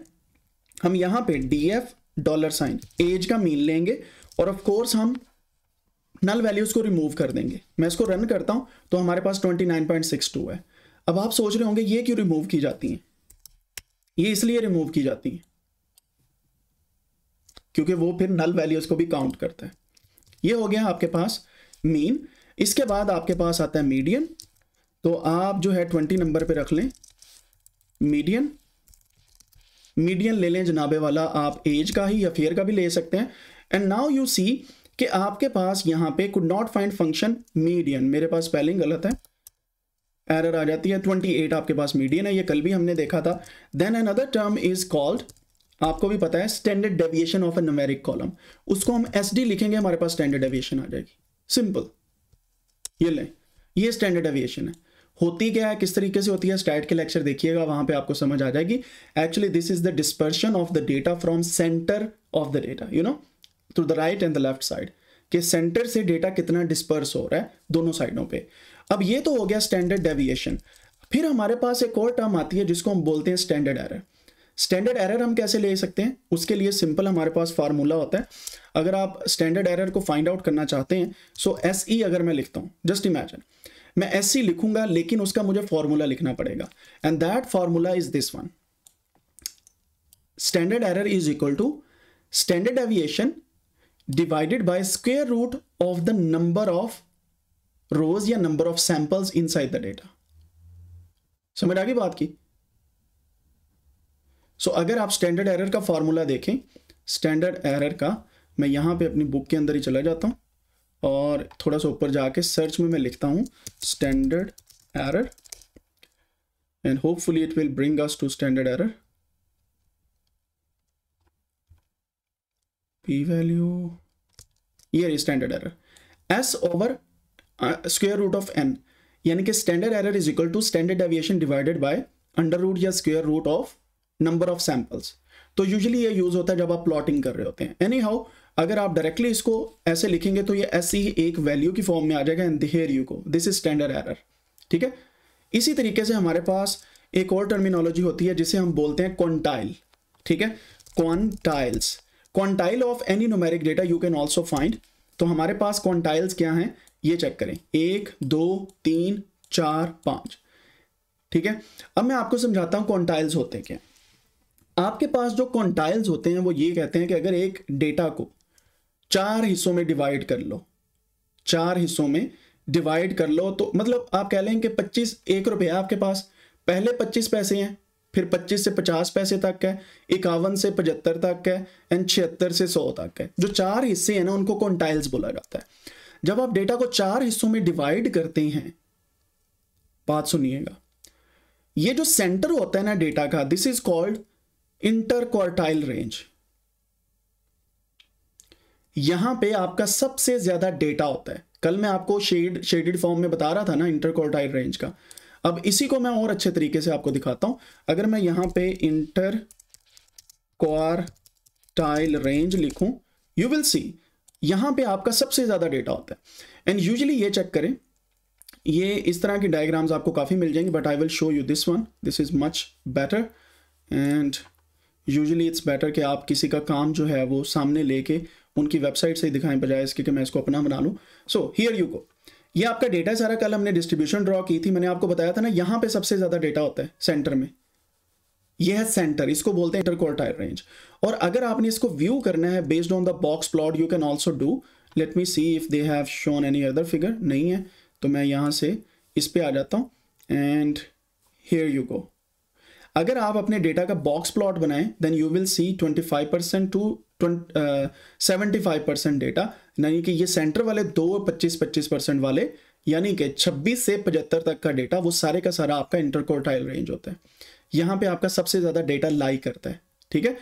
हम यहां पे डीएफ डॉलर साइन एज का मीन लेंगे और ऑफ कोर्स हम नल वैल्यूज को रिमूव कर देंगे मैं इसको रन करता हूं तो हमारे पास 29.62 है अब आप सोच रहे होंगे ये क्यों रिमूव की जाती हैं ये इसलिए रिमूव की जाती हैं क्योंकि वो फिर नल वैल्यूज को भी काउंट करता है ये हो गया आपके पास मीन इसके बाद आपके पास आता है मीडियन तो आप जो है ट्वेंटी नंबर पे रख लें मीडियन मीडियन ले लें जनाबे वाला आप एज का ही या फेयर का भी ले सकते हैं एंड नाउ यू सी कि आपके पास यहां पे could not find function median मेरे पास स्पेलिंग गलत है एरर आ जाती है 28 आपके पास मीडियन है ये कल भी हमने देखा था then another term is called आपको भी पता है standard deviation of a numeric column उसको हम एस लिखेंगे हमारे पास स्टैंडर्ड डेविएशन आ जाएगी सिंपल ये लें ये स्टैंडर्ड डेविएशन है होती क्या है किस तरीके से होती है स्टैट के लेक्चर देखिएगा वहां पे आपको समझ आ जाएगी actually this is the dispersion of the data from centre of the data you know through the right and the left side के सेंटर से डेटा कितना डिस्पर्स हो रहा है दोनों साइडों पे अब ये तो हो गया स्टैंडर्ड डेविएशन फिर हमारे पास एक और टर्म आती है जिसको हम बोलते हैं स्टैंडर्ड एरर स्टैंडर्ड एरर हम कैसे ले सकते हैं उसके लिए सिंपल हमारे पास फार्मूला होता है अगर आप स्टैंडर्ड एरर को फाइंड आउट करना चाहते हैं सो एस ई अगर मैं लिखता हूँ जस्ट इमेजिन मैं एस सी e लिखूंगा लेकिन उसका मुझे फॉर्मूला लिखना पड़ेगा and that formula is this one standard error is equal to standard deviation divided by square root of the number of rows या of samples inside the data समझ आगे बात की सो so, अगर आप standard error का formula देखें standard error का मैं यहां पे अपनी बुक के अंदर ही चला जाता हूं और थोड़ा सा ऊपर जाके सर्च में मैं लिखता हूं standard error and hopefully it will bring us to standard error p value ये standard error s over square root of n यानी कि standard error is equal to standard deviation divided by under root या square root of number of samples तो usually ये use होता है जब आप प्लॉटिंग कर रहे होते हैं एनी हाउ अगर आप डायरेक्टली इसको ऐसे लिखेंगे तो ये ऐसी ही एक वैल्यू की फॉर्म में आ जाएगा and here you go this is standard error ठीक है इसी तरीके से हमारे पास एक और टर्मिनोलॉजी होती है जिसे हम बोलते हैं क्वांटाइल ठीक है quantiles quantile of any numeric data you can also find तो हमारे पास क्वांटाइल्स क्या हैं ये चेक करें एक दो तीन चार पांच ठीक है अब मैं आपको समझाता हूं क्वांटाइल्स होते हैं क्या आपके पास जो क्वांटाइल्स होते हैं वो ये कहते हैं कि अगर एक डेटा को चार हिस्सों में डिवाइड कर लो चार हिस्सों में डिवाइड कर लो तो मतलब आप कह लें कि पच्चीस एक रुपया आपके पास पहले पच्चीस पैसे हैं फिर 25 से 50 पैसे तक है इक्यावन से 75 तक है एंड छिहत्तर से 100 तक है जो चार हिस्से हैं ना उनको कॉन्टाइल्स बोला जाता है जब आप डेटा को चार हिस्सों में डिवाइड करते हैं बात सुनिएगा ये जो सेंटर होता है ना डेटा का this is called interquartile range यहां पे आपका सबसे ज्यादा डेटा होता है कल मैं आपको शेड शेडेड फॉर्म में बता रहा था ना इंटरक्वार्टाइल रेंज का अब इसी को मैं और अच्छे तरीके से आपको दिखाता हूं अगर मैं यहां पे इंटर टाइल रेंज लिखूं यू विल सी यहां पे आपका सबसे ज़्यादा डेटा होता है एंड यूजली ये चेक करें ये इस तरह के डायग्राम्स आपको काफ़ी मिल जाएंगे but I will show you this one this is much better and usually it's better कि आप किसी का काम जो है वो सामने लेके उनकी वेबसाइट से दिखाएं बजाय इसके कि मैं इसको अपना बना लूँ सो हियर यू को ये आपका डेटा सारा कल हमने डिस्ट्रीब्यूशन ड्रॉ की थी मैंने आपको बताया था ना यहाँ पे सबसे ज़्यादा डेटा होता है सेंटर में ये है सेंटर इसको बोलते हैं इंटरकोर्टाइल रेंज और अगर आपने इसको व्यू करना है based on the box plot you can also do let me see if they have shown any other figure नहीं है तो मैं यहां से इस पर आ जाता हूं एंड हेयर यू गो अगर आप अपने डेटा का बॉक्स प्लॉट बनाए then you will see five percent to seventy five percent data यानी कि ये सेंटर वाले दो पच्चीस पच्चीस परसेंट वाले यानी कि छब्बीस से पचहत्तर तक का डेटा वो सारे का सारा आपका इंटरकोर्टाइल रेंज होता है यहां पे आपका सबसे ज़्यादा डेटा लाई करता है ठीक है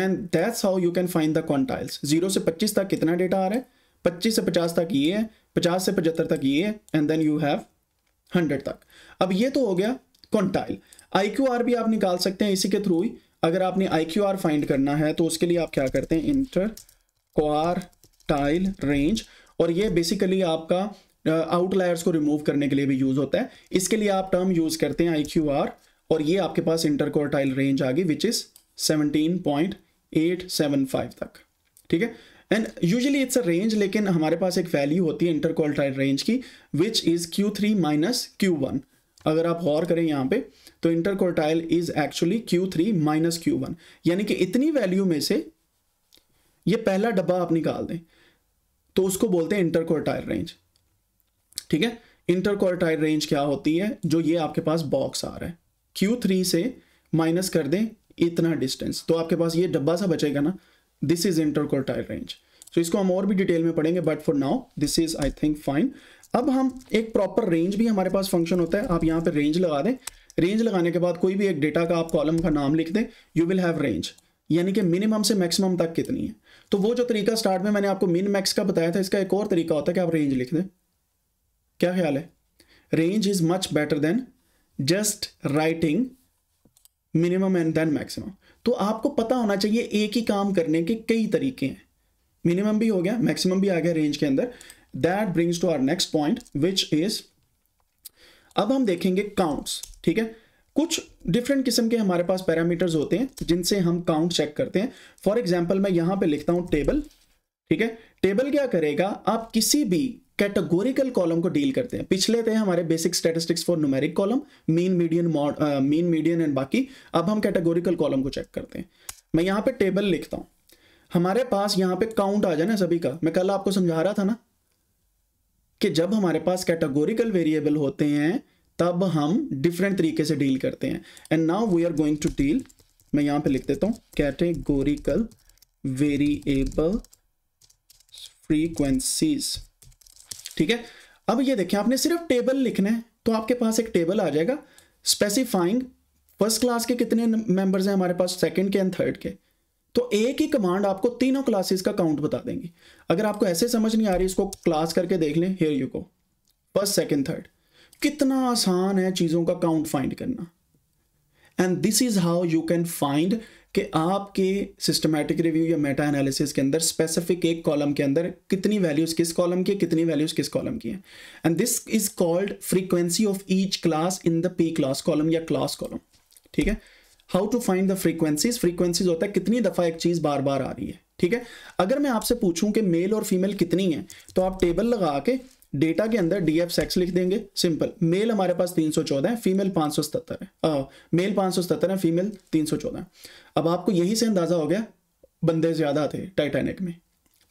and that's how you can find the quantiles zero से पच्चीस तक कितना डेटा आ रहा है पच्चीस से पचास तक ये है पचास से पचहत्तर तक ये है and then you have hundred तक अब ये तो हो गया क्वांटाइल आई भी आप निकाल सकते हैं इसी के थ्रू ही अगर आपने आई फाइंड करना है तो उसके लिए आप क्या करते हैं इंटर क्वार टाइल रेंज और ये बेसिकली आपका आउटलायर्स uh, को रिमूव करने के लिए भी यूज होता है इसके लिए आप टर्म यूज करते हैं आई क्यू आर और ये आपके पास इंटरकोर्टाइल रेंज आ गई विच इज 17.875 तक ठीक है and usually it's a range लेकिन हमारे पास एक वैल्यू होती है इंटरकोर्टाइल रेंज की which is Q three minus Q one अगर आप गौर करें यहाँ पे तो interquartile is actually Q three minus Q one यानी कि इतनी वैल्यू में से ये पहला डब्बा आप निकाल दें तो उसको बोलते हैं इंटरकोर्टाइल रेंज ठीक है इंटरकोर्टाइल रेंज क्या होती है जो ये आपके पास बॉक्स आ रहा है Q3 से माइनस कर दें इतना डिस्टेंस तो आपके पास ये डब्बा सा बचेगा ना दिस इज इंटरकोटाइल रेंज तो इसको हम और भी डिटेल में पढ़ेंगे but for now this is I think fine अब हम एक प्रॉपर रेंज भी हमारे पास फंक्शन होता है आप यहाँ पे रेंज लगा दें रेंज लगाने के बाद कोई भी एक डेटा का आप कॉलम का नाम लिख दें यू विल हैव रेंज यानी कि मिनिमम से मैक्सिमम तक कितनी है तो वो जो तरीका स्टार्ट में मैंने आपको मिन मैक्स का बताया था इसका एक और तरीका होता है कि आप रेंज लिख दें क्या ख्याल है range is much better than just writing minimum and then maximum तो आपको पता होना चाहिए एक ही काम करने के कई तरीके हैं मिनिमम भी हो गया मैक्सिमम भी आ गया रेंज के अंदर that brings to our next point which is अब हम देखेंगे काउंट्स ठीक है कुछ डिफरेंट किस्म के हमारे पास पैरामीटर्स होते हैं जिनसे हम काउंट चेक करते हैं फॉर एग्जाम्पल मैं यहां पे लिखता हूं टेबल ठीक है टेबल क्या करेगा आप किसी भी कैटेगोरिकल कॉलम को डील करते हैं पिछले थे हमारे basic statistics for numeric column mean median mean median and बाकी अब हम कैटेगोरिकल कॉलम को चेक करते हैं मैं यहाँ पे टेबल लिखता हूँ हमारे पास यहाँ पे काउंट आ जाए ना सभी का मैं कल आपको समझा रहा था ना कि जब हमारे पास कैटेगोरिकल वेरिएबल होते हैं तब हम डिफरेंट तरीके से डील करते हैं and now we are going to deal मैं यहाँ पे लिख देता हूँ कैटेगोरिकल वेरिएबल फ्रीक्वेंसीज़ ठीक है अब ये देखिए आपने सिर्फ टेबल लिखना है तो आपके पास एक टेबल आ जाएगा स्पेसिफाइंग फर्स्ट क्लास के कितने मेंबर्स हैं हमारे पास सेकंड के एंड थर्ड के तो एक ही कमांड आपको तीनों क्लासेस का काउंट बता देंगे अगर आपको ऐसे समझ नहीं आ रही इसको क्लास करके देख लें here you go first second third कितना आसान है चीज़ों का काउंट फाइंड करना and this is how you can find कि आपके सिस्टमैटिक रिव्यू या मेटा एनालिसिस के अंदर स्पेसिफिक एक कॉलम के अंदर कितनी वैल्यूज़ किस कॉलम की है कितनी वैल्यूज़ किस कॉलम की है and this is called frequency of each class in the p class column या क्लास कॉलम ठीक है how to find the frequencies frequencies होता है कितनी दफ़ा एक चीज़ बार बार आ रही है ठीक है अगर मैं आपसे पूछूं कि मेल और फीमेल कितनी है तो आप टेबल लगा के डेटा के अंदर डी एफ सेक्स लिख देंगे सिंपल मेल हमारे पास 314 है फीमेल 577 है आ, मेल 577 है फीमेल 314 है अब आपको यहीं से अंदाज़ा हो गया बंदे ज़्यादा थे टाइटैनिक में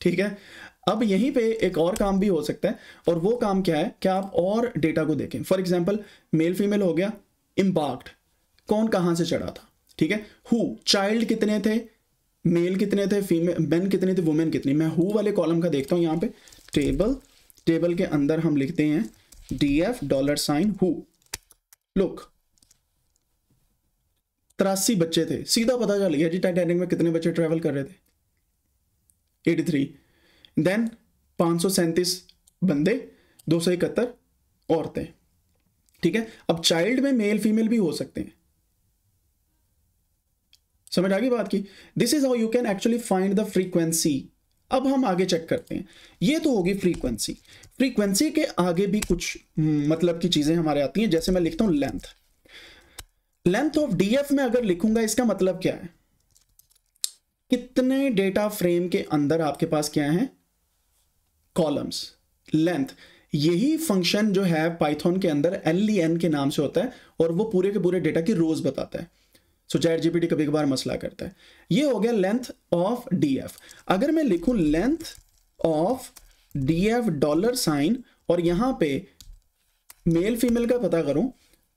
ठीक है अब यहीं पे एक और काम भी हो सकता है और वो काम क्या है क्या आप और डेटा को देखें फॉर एग्जाम्पल मेल फीमेल हो गया इम्पाक्ट कौन कहाँ से चढ़ा था ठीक है हु चाइल्ड कितने थे मेल कितने थे फीमेल मैन कितने थे वुमेन कितनी मैं हु वाले कॉलम का देखता हूँ यहाँ पे टेबल टेबल के अंदर हम लिखते हैं D F dollar sign who look तिरासी बच्चे थे सीधा पता चल गया जी टाइटैनिक में कितने बच्चे ट्रेवल कर रहे थे एटी थ्री देन पांच सौ सैंतीस बंदे दो सौ इकहत्तर औरतें ठीक है अब चाइल्ड में मेल फीमेल भी हो सकते हैं समझ आ गई बात की this is how you can actually find the frequency अब हम आगे चेक करते हैं ये तो होगी फ्रीक्वेंसी फ्रीक्वेंसी के आगे भी कुछ हम्म, मतलब की चीजें हमारे आती हैं जैसे मैं लिखता हूं लेंथ लेंथ ऑफ डीएफ में अगर लिखूंगा इसका मतलब क्या है कितने डेटा फ्रेम के अंदर आपके पास क्या है कॉलम्स लेंथ यही फंक्शन जो है पाइथन के अंदर एल ई एन के नाम से होता है और वो पूरे के पूरे डेटा की रोज बताता है सो चैट जीपीटी कभी कभार मसला करता है ये हो गया लेंथ ऑफ डीएफ अगर मैं लिखूं length of DF dollar sign और यहां पे मेल फीमेल का पता करूं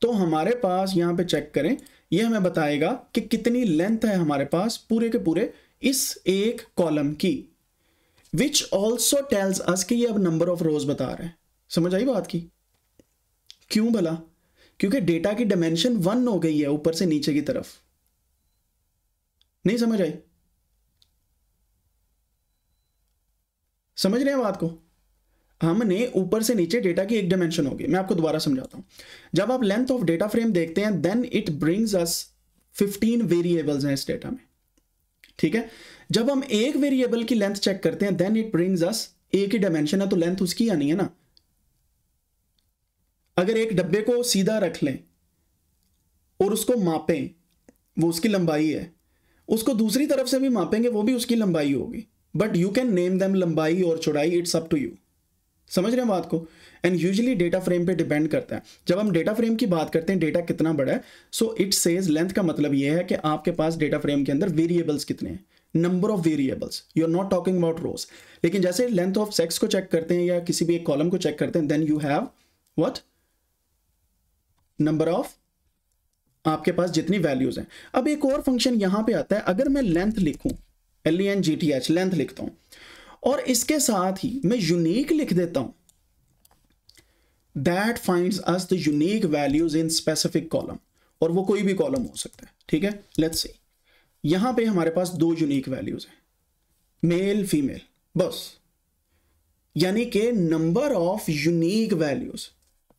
तो हमारे पास यहां पे चेक करें ये हमें बताएगा कि कितनी लेंथ है हमारे पास पूरे के पूरे इस एक कॉलम की विच ऑल्सो टेल्स अस कि ये अब नंबर ऑफ रोज बता रहे हैं समझ आई बात की क्यों भला क्योंकि डेटा की डायमेंशन वन हो गई है ऊपर से नीचे की तरफ नहीं समझ आई समझ रहे हैं बात को हमने ऊपर से नीचे डेटा की एक डायमेंशन होगी मैं आपको दोबारा समझाता हूं जब आप लेंथ ऑफ डेटा फ्रेम देखते हैं then it brings us 15 variables हैं इस डेटा में ठीक है जब हम एक वेरिएबल की लेंथ चेक करते हैं देन इट ब्रिंग्स अस एक ही डायमेंशन है तो लेंथ उसकी आनी है ना अगर एक डब्बे को सीधा रख लें और उसको मापें वो उसकी लंबाई है उसको दूसरी तरफ से भी मापेंगे वो भी उसकी लंबाई होगी but you can name them लंबाई और चौड़ाई इट्स अप टू यू समझ रहे हैं बात को एंड यूजली डेटा फ्रेम पे डिपेंड करता है जब हम डेटा फ्रेम की बात करते हैं डेटा कितना बड़ा है सो इट सेज लेंथ का मतलब ये है कि आपके पास डेटा फ्रेम के अंदर वेरिएबल्स कितने हैं number of variables you are not talking about rows लेकिन जैसे लेंथ ऑफ सेक्स को चेक करते हैं या किसी भी एक कॉलम को चेक करते हैं then you have what number of आपके पास जितनी वैल्यूज हैं अब एक और फंक्शन यहां पे आता है अगर मैं लेंथ लिखूं L N G T H length लिखता हूं और इसके साथ ही मैं यूनिक लिख देता हूं that find us the unique values in specific column और वो कोई भी कॉलम हो सकता है ठीक है लेट सी यहां पे हमारे पास दो यूनिक वैल्यूज हैं मेल फीमेल बस यानी कि नंबर ऑफ यूनिक वैल्यूज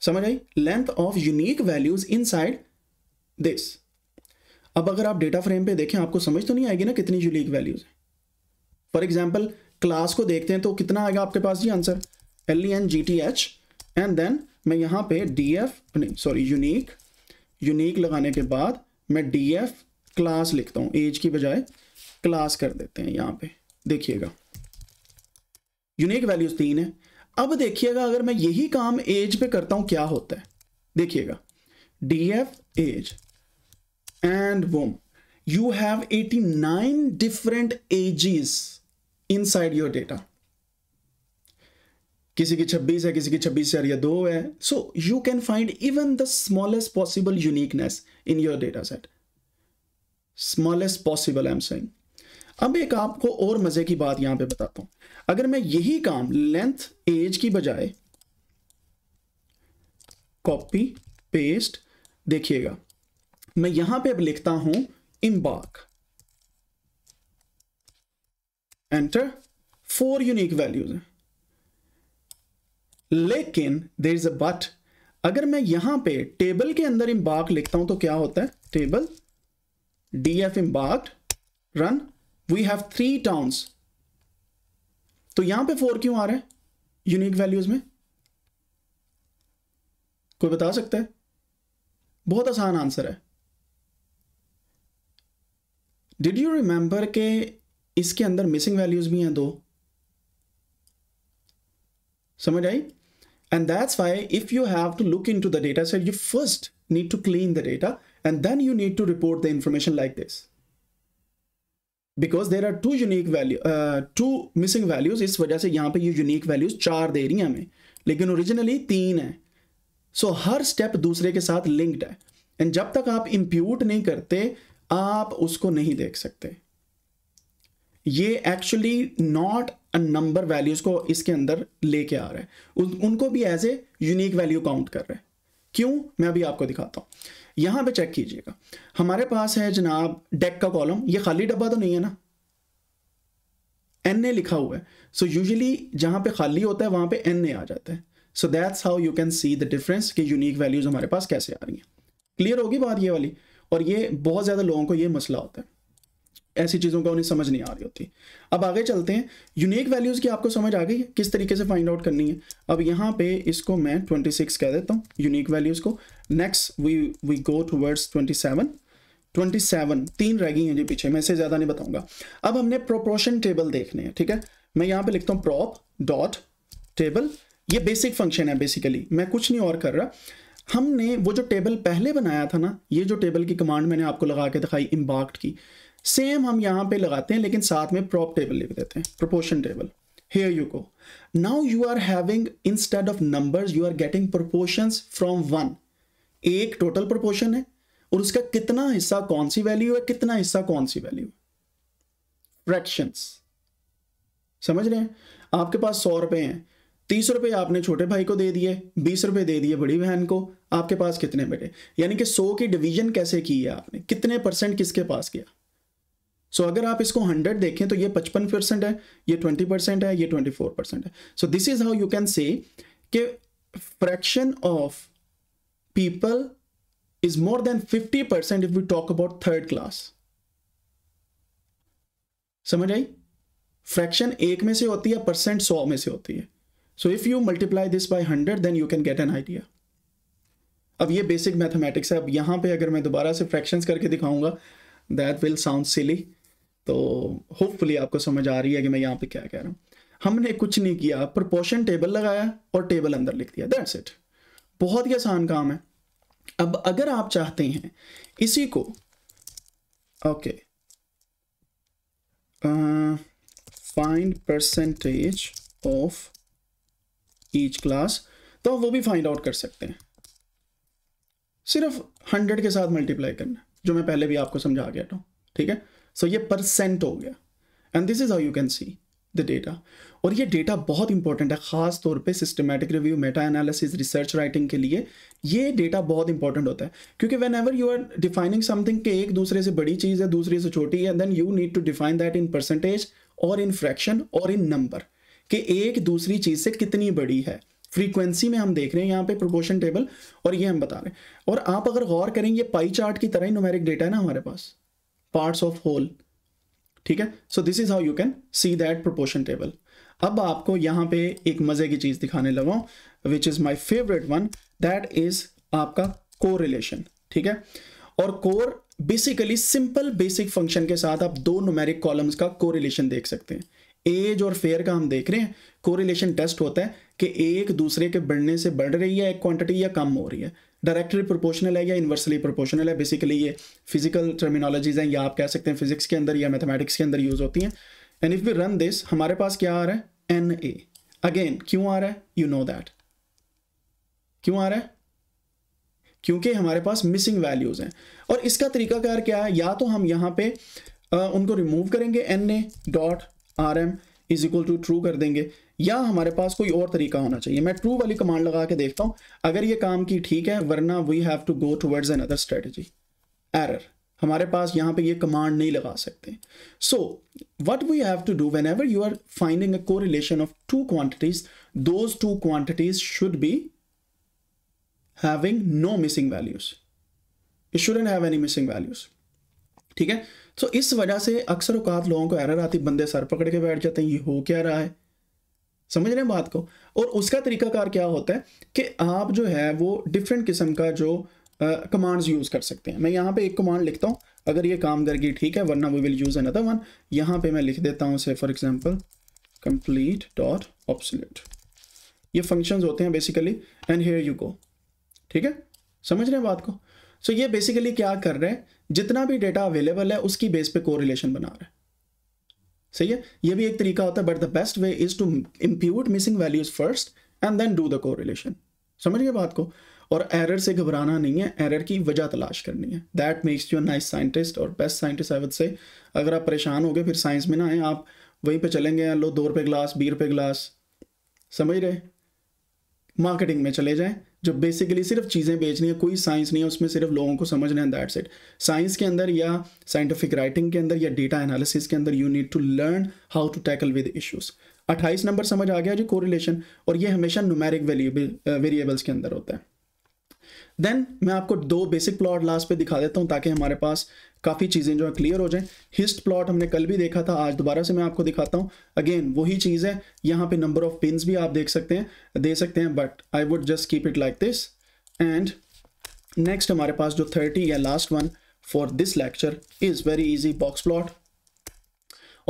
समझ आई length of unique values inside this अब अगर आप डेटा फ्रेम पे देखें आपको समझ तो नहीं आएगी ना कितनी यूनिक वैल्यूज हैं फॉर एग्जाम्पल क्लास को देखते हैं तो कितना आएगा आपके पास जी answer L E N G T H and then मैं यहाँ पे D F sorry unique unique लगाने के बाद मैं डी एफ क्लास लिखता हूँ एज की बजाय क्लास कर देते हैं यहाँ पे देखिएगा यूनिक वैल्यूज तीन है अब देखिएगा अगर मैं यही काम एज पे करता हूँ क्या होता है देखिएगा D F age and boom you have 89 different ages inside your data किसी की 26 है किसी की 26 है या दो है so you can find even the smallest possible uniqueness in your data set smallest possible I am saying अब एक आपको और मजे की बात यहां पे बताता हूं अगर मैं यही काम लेंथ एज की बजाय कॉपी पेस्ट देखिएगा मैं यहां पे अब लिखता हूं embark enter four unique values लेकिन देर इज अ बट अगर मैं यहां पे टेबल के अंदर इम्बार्क लिखता हूं तो क्या होता है table D F embark run we have three towns तो यहां पे फोर क्यों आ रहा है यूनिक वैल्यूज में कोई बता सकता है बहुत आसान आंसर है डिड यू रिमेंबर के इसके अंदर मिसिंग वैल्यूज भी हैं दो समझ आई and that's why if you have to look into the data set you first need to clean the data and then you need to report the information like this because there are two unique value two missing values इस वजह से यहां पर ये unique values चार दे रही हैं हमें लेकिन ओरिजिनली तीन है सो so, हर स्टेप दूसरे के साथ लिंक्ड है एंड जब तक आप इम्प्यूट नहीं करते आप उसको नहीं देख सकते ये actually not a number values को इसके अंदर लेके आ रहा है उन, उनको भी as a unique value count कर रहे हैं क्यों मैं अभी आपको दिखाता हूं यहां पे चेक कीजिएगा हमारे पास है जनाब डेक का कॉलम ये खाली डब्बा तो नहीं है ना एन ए लिखा हुआ है सो यूजली जहां पे खाली होता है वहां पे एन ए आ जाता है so that's how you can see the difference कि यूनिक वैल्यूज हमारे पास कैसे आ रही हैं क्लियर होगी बात ये वाली और ये बहुत ज़्यादा लोगों को ये मसला होता है ऐसी चीज़ों का उन्हें समझ नहीं आ रही होती अब आगे चलते हैं यूनिक वैल्यूज़ की आपको समझ आ गई है किस तरीके से फाइंड आउट करनी है अब यहाँ पे इसको मैं 26 कह देता हूँ यूनिक वैल्यूज़ को next we we go towards 27 27 तीन रह गई हैं जी पीछे मैं इसे ज़्यादा नहीं बताऊँगा अब हमने प्रोपोर्शन टेबल देखने हैं ठीक है मैं यहाँ पर लिखता हूँ प्रॉप डॉट टेबल ये बेसिक फंक्शन है बेसिकली मैं कुछ नहीं और कर रहा हमने वो जो टेबल पहले बनाया था ना ये जो टेबल की कमांड मैंने आपको लगा के दिखाई इम्बाक्ट की सेम हम यहाँ पे लगाते हैं लेकिन साथ में प्रॉप टेबल लिख देते हैं proportion table here you go now you are having instead of numbers you are getting proportion from one एक टोटल प्रोपोर्शन है और उसका कितना हिस्सा कौन सी वैल्यू है कितना हिस्सा कौन सी वैल्यू फ्रैक्शंस समझ रहे हैं आपके पास सौ रुपए हैं तीस रुपये आपने छोटे भाई को दे दिए बीस रुपये दे दिए बड़ी बहन को आपके पास कितने बेटे यानी कि सौ की डिवीजन कैसे की है आपने कितने परसेंट किसके पास किया सो so, अगर आप इसको हंड्रेड देखें तो ये पचपन परसेंट है ये ट्वेंटी परसेंट है ये ट्वेंटी फोर परसेंट है so this is how you can say कि fraction of people is more than fifty percent if you talk about third class समझ आई फ्रैक्शन एक में से होती है परसेंट सौ में से होती है so if you multiply this by hundred then you can get an idea अब ये बेसिक मैथमेटिक्स है अब यहाँ पे अगर मैं दोबारा से फ्रैक्शंस करके दिखाऊंगा दैट विल साउंड सिली तो होपफुली आपको समझ आ रही है कि मैं यहाँ पे क्या कह रहा हूँ हमने कुछ नहीं किया प्रपोर्शन टेबल लगाया और टेबल अंदर लिख दिया दैट्स इट बहुत ही आसान काम है अब अगर आप चाहते हैं इसी को okay find percentage of each class तो वो भी फाइंड आउट कर सकते हैं सिर्फ हंड्रेड के साथ मल्टीप्लाई करना जो मैं पहले भी आपको समझा गया था ठीक है सो so ये परसेंट हो गया and this is how you can see the data और ये डेटा बहुत इंपॉर्टेंट है खास तौर पे systematic review meta analysis research writing के लिए ये डेटा बहुत इंपॉर्टेंट होता है क्योंकि whenever you are defining something के एक दूसरे से बड़ी चीज़ है दूसरे से छोटी है and then you need to define that in percentage और इन फ्रैक्शन और इन नंबर कि एक दूसरी चीज़ से कितनी बड़ी है फ्रीक्वेंसी में हम देख रहे हैं यहाँ पे प्रोपोर्शन टेबल और ये हम बता रहे हैं और आप अगर गौर करें ये पाई चार्ट की तरह ही नोमेरिक डेटा है ना हमारे पास पार्ट्स ऑफ होल ठीक है so this is how you can see that proportion table अब आपको यहाँ पे एक मज़े की चीज़ दिखाने लगा which is my favourite one that is आपका को ठीक है और cor basically simple basic function के साथ आप दो नोमेरिक कॉलम्स का कोरिलेशन देख सकते हैं एज और फेयर का हम देख रहे हैं कोरिलेशन टेस्ट होता है कि एक दूसरे के बढ़ने से बढ़ रही है एक क्वांटिटी या कम हो रही है डायरेक्टली प्रोपोर्शनल है या इन्वर्सली प्रोपोर्शनल है बेसिकली ये फिजिकल टर्मिनोलॉजीज हैं या आप कह सकते हैं फिजिक्स के अंदर या मैथमेटिक्स के अंदर यूज होती हैं and if we run this हमारे पास क्या आ रहा है एन ए अगेन क्यों आ रहा है यू नो दैट क्यों आ रहा है क्योंकि हमारे पास मिसिंग वैल्यूज हैं और इसका तरीकाकार क्या है या तो हम यहां पे आ, उनको रिमूव करेंगे N A dot R M is equal to true कर देंगे या हमारे पास कोई और तरीका होना चाहिए मैं ट्रू वाली कमांड लगा के देखता हूँ अगर ये काम की ठीक है वरना we have to go towards another strategy error हमारे पास यहाँ पे ये कमांड नहीं लगा सकते so what we have to do whenever you are finding a correlation of two quantities those two quantities should be having no missing values it shouldn't have any missing values ठीक है तो इस वजह से अक्सर औकात लोगों को एरर आती बंदे सर पकड़ के बैठ जाते हैं ये हो क्या रहा है समझ रहे हैं बात को और उसका तरीकाकार क्या होता है कि आप जो है वो डिफरेंट किस्म का जो कमांड्स यूज़ कर सकते हैं मैं यहाँ पे एक कमांड लिखता हूँ अगर ये काम करगी ठीक है वरना we will use another one यहाँ पे मैं लिख देता हूँ say for example complete dot ऑप्सलेट ये फंक्शन होते हैं basically and here you go ठीक है समझ रहे हैं बात को सो so ये बेसिकली क्या कर रहे हैं जितना भी डेटा अवेलेबल है उसकी बेस पे कोरिलेशन बना रहे हैं सही है ये भी एक तरीका होता है but the best way is to impute missing values first and then do the correlation समझिए बात को और एरर से घबराना नहीं है एरर की वजह तलाश करनी है that makes you nice scientist और बेस्ट साइंटिस्ट आई से अगर आप परेशान हो गए फिर साइंस में ना आए आप वहीं पे चलेंगे लो दो रुपये ग्लास बीस रुपये ग्लास समझ रहे मार्केटिंग में चले जाएं जो बेसिकली सिर्फ चीज़ें बेचनी है कोई साइंस नहीं है उसमें सिर्फ लोगों को समझना है दैट्स इट साइंस के अंदर या साइंटिफिक राइटिंग के अंदर या डेटा एनालिसिस के अंदर you need to learn how to tackle with issues अट्ठाईस नंबर समझ आ गया जी कोरिलेशन और ये हमेशा नुमेरिक वेरिएबल वेरिएबल्स के अंदर होता है देन मैं आपको दो बेसिक प्लॉट लास्ट पे दिखा देता हूँ ताकि हमारे पास काफ़ी चीज़ें जो है क्लियर हो जाएं हिस्ट प्लॉट हमने कल भी देखा था आज दोबारा से मैं आपको दिखाता हूँ अगेन वही चीज़ है यहाँ पे नंबर ऑफ पिन भी आप देख सकते हैं दे सकते हैं but I would just keep it like this and next हमारे पास जो थर्टी या last one for this lecture is very easy box plot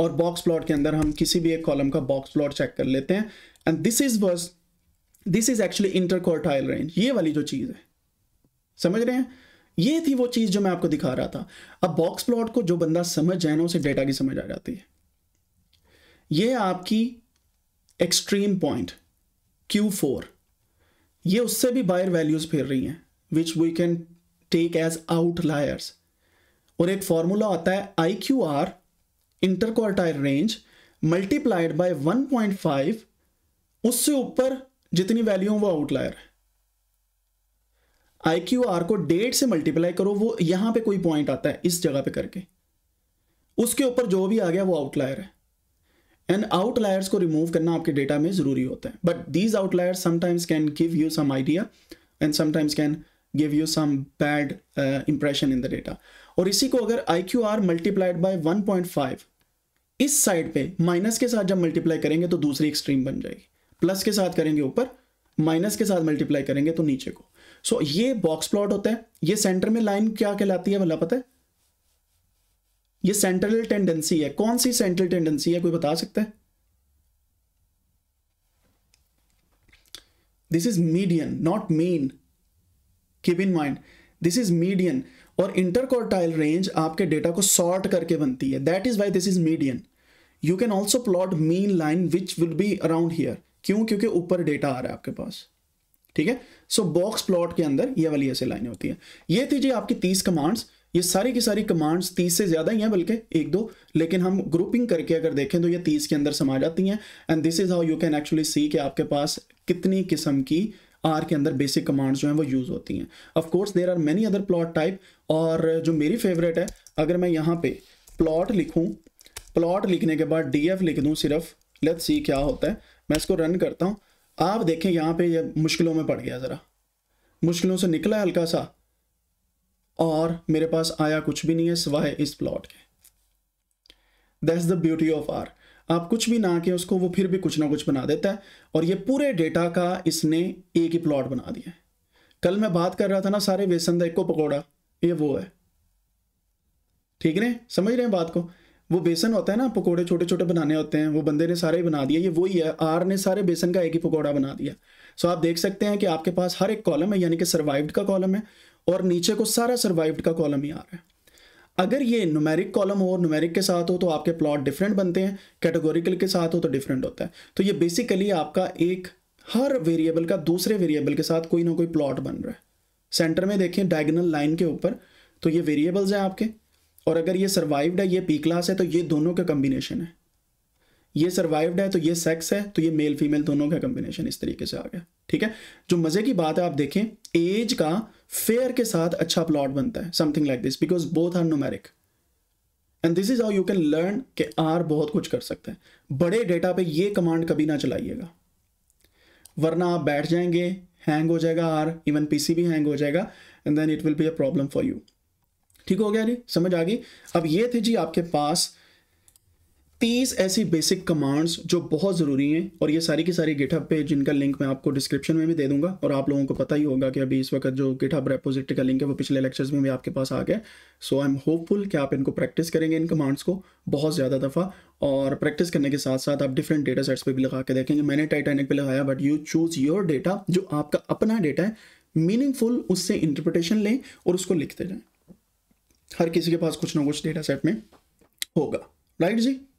और बॉक्स प्लॉट के अंदर हम किसी भी एक कॉलम का बॉक्स प्लॉट चेक कर लेते हैं and this is worse this is actually interquartile range ये वाली जो चीज़ है समझ रहे हैं ये थी वो चीज़ जो मैं आपको दिखा रहा था अब बॉक्स प्लॉट को जो बंदा समझ जाए ना उसे डेटा की समझ आ जाती है ये आपकी एक्सट्रीम पॉइंट क्यू फोर ये उससे भी बायर वैल्यूज फिर रही हैं which we can take as outliers और एक फॉर्मूला आता है I Q R interquartile range multiplied by 1.5 उससे ऊपर जितनी वैल्यू वो आउटलायर है आई क्यू आर को डेढ़ से मल्टीप्लाई करो वो यहां पे कोई पॉइंट आता है इस जगह पे करके उसके ऊपर जो भी आ गया वो आउटलायर है एंड आउटलायर्स को रिमूव करना आपके डेटा में ज़रूरी होता है but these outlier sometimes can give you some idea and sometimes can give you some bad impression in the data और इसी को अगर I Q R multiplied by one point five इस साइड पे माइनस के साथ जब मल्टीप्लाई करेंगे तो दूसरी एक्सट्रीम बन जाएगी प्लस के साथ करेंगे ऊपर माइनस के साथ मल्टीप्लाई करेंगे तो नीचे को सो so, ये बॉक्स प्लॉट होता है ये सेंटर में लाइन क्या कहलाती है भला पता है ये सेंट्रल टेंडेंसी है कौन सी सेंट्रल टेंडेंसी है कोई बता सकता है this is median not mean keep in mind this is median और इंटरकॉर्टाइल रेंज आपके डेटा को सॉर्ट करके बनती है that is why this is median you can also plot mean line which will be around here क्यों क्योंकि ऊपर data आ रहा है आपके पास ठीक है सो बॉक्स प्लॉट के अंदर ये वाली ऐसे लाइनें होती है ये थी जी आपकी तीस कमांड्स ये सारी की सारी कमांड्स तीस से ज़्यादा ही हैं बल्कि एक दो लेकिन हम ग्रुपिंग करके अगर देखें तो ये तीस के अंदर समा जाती हैं and this is how you can actually see कि आपके पास कितनी किस्म की आर के अंदर बेसिक कमांड्स जो हैं वो यूज़ होती हैं of course there are many other plot type और जो मेरी फेवरेट है अगर मैं यहाँ पे प्लॉट लिखूँ प्लॉट लिखने के बाद डी लिख दूँ सिर्फ लेट सी क्या होता है मैं इसको रन करता हूँ आप देखें यहाँ पे ये यह मुश्किलों में पड़ गया ज़रा मुश्किलों से निकला हल्का सा और मेरे पास आया कुछ भी नहीं है सिवाय इस प्लॉट के that the beauty of R आप कुछ भी ना के उसको वो फिर भी कुछ ना कुछ बना देता है और ये पूरे डेटा का इसने एक ही प्लॉट बना दिया है कल मैं बात कर रहा था ना सारे बेसन का एक को पकौड़ा ये वो है ठीक है समझ रहे हैं बात को वो बेसन होता है ना पकोड़े छोटे छोटे बनाने होते हैं वो बंदे ने सारे ही बना दिया ये वही है आर ने सारे बेसन का एक ही पकौड़ा बना दिया सो आप देख सकते हैं कि आपके पास हर एक कॉलम है यानी कि सर्वाइव्ड का कॉलम है और नीचे को सारा सर्वाइव्ड का कॉलम ही आ रहा है अगर ये नुमेरिक कॉलम हो और नुमेरिक के साथ हो तो आपके प्लॉट डिफरेंट बनते हैं कैटेगोरिकल के साथ हो तो डिफरेंट होता है तो ये बेसिकली आपका एक हर वेरिएबल का दूसरे वेरिएबल के साथ कोई ना कोई प्लॉट बन रहा है सेंटर में देखें डायगनल लाइन के ऊपर तो ये वेरिएबल्स हैं आपके और अगर ये सर्वाइव्ड है ये पी क्लास है तो ये दोनों का कम्बिनेशन है ये सर्वाइव्ड है तो ये सेक्स है तो ये मेल फीमेल दोनों का कम्बिनेशन इस तरीके से आ गया ठीक है जो मजे की बात है आप देखें एज का फेयर के साथ अच्छा प्लॉट बनता है something like this because both are numeric and this is how you can learn के आर बहुत कुछ कर सकते हैं बड़े डेटा पे ये कमांड कभी ना चलाइएगा वरना आप बैठ जाएंगे हैंग हो जाएगा आर इवन पीसी भी हैंग हो जाएगा and then it will be a problem for you ठीक हो गया जी समझ आ गई अब ये थे जी आपके पास तीस ऐसी बेसिक कमांड्स जो बहुत ज़रूरी हैं और ये सारी की सारी गिटहब पे जिनका लिंक मैं आपको डिस्क्रिप्शन में भी दे दूंगा और आप लोगों को पता ही होगा कि अभी इस वक्त जो गिटहब रेपोजिटरी का लिंक है वो पिछले लेक्चर्स में भी आपके पास आ गया सो आई एम होपफुल कि आप इनको प्रैक्टिस करेंगे इन कमांड्स को बहुत ज़्यादा दफ़ा और प्रैक्टिस करने के साथ साथ आप डिफरेंट डेटा सेट्स पर भी लगा के देखेंगे मैंने टाइटेनिक पर लगाया but you choose your data जो आपका अपना डेटा है मीनिंगफुल उससे इंटरप्रटेशन लें और उसको लिखते जाएँ हर किसी के पास कुछ ना कुछ डेटा सेट में होगा राइट जी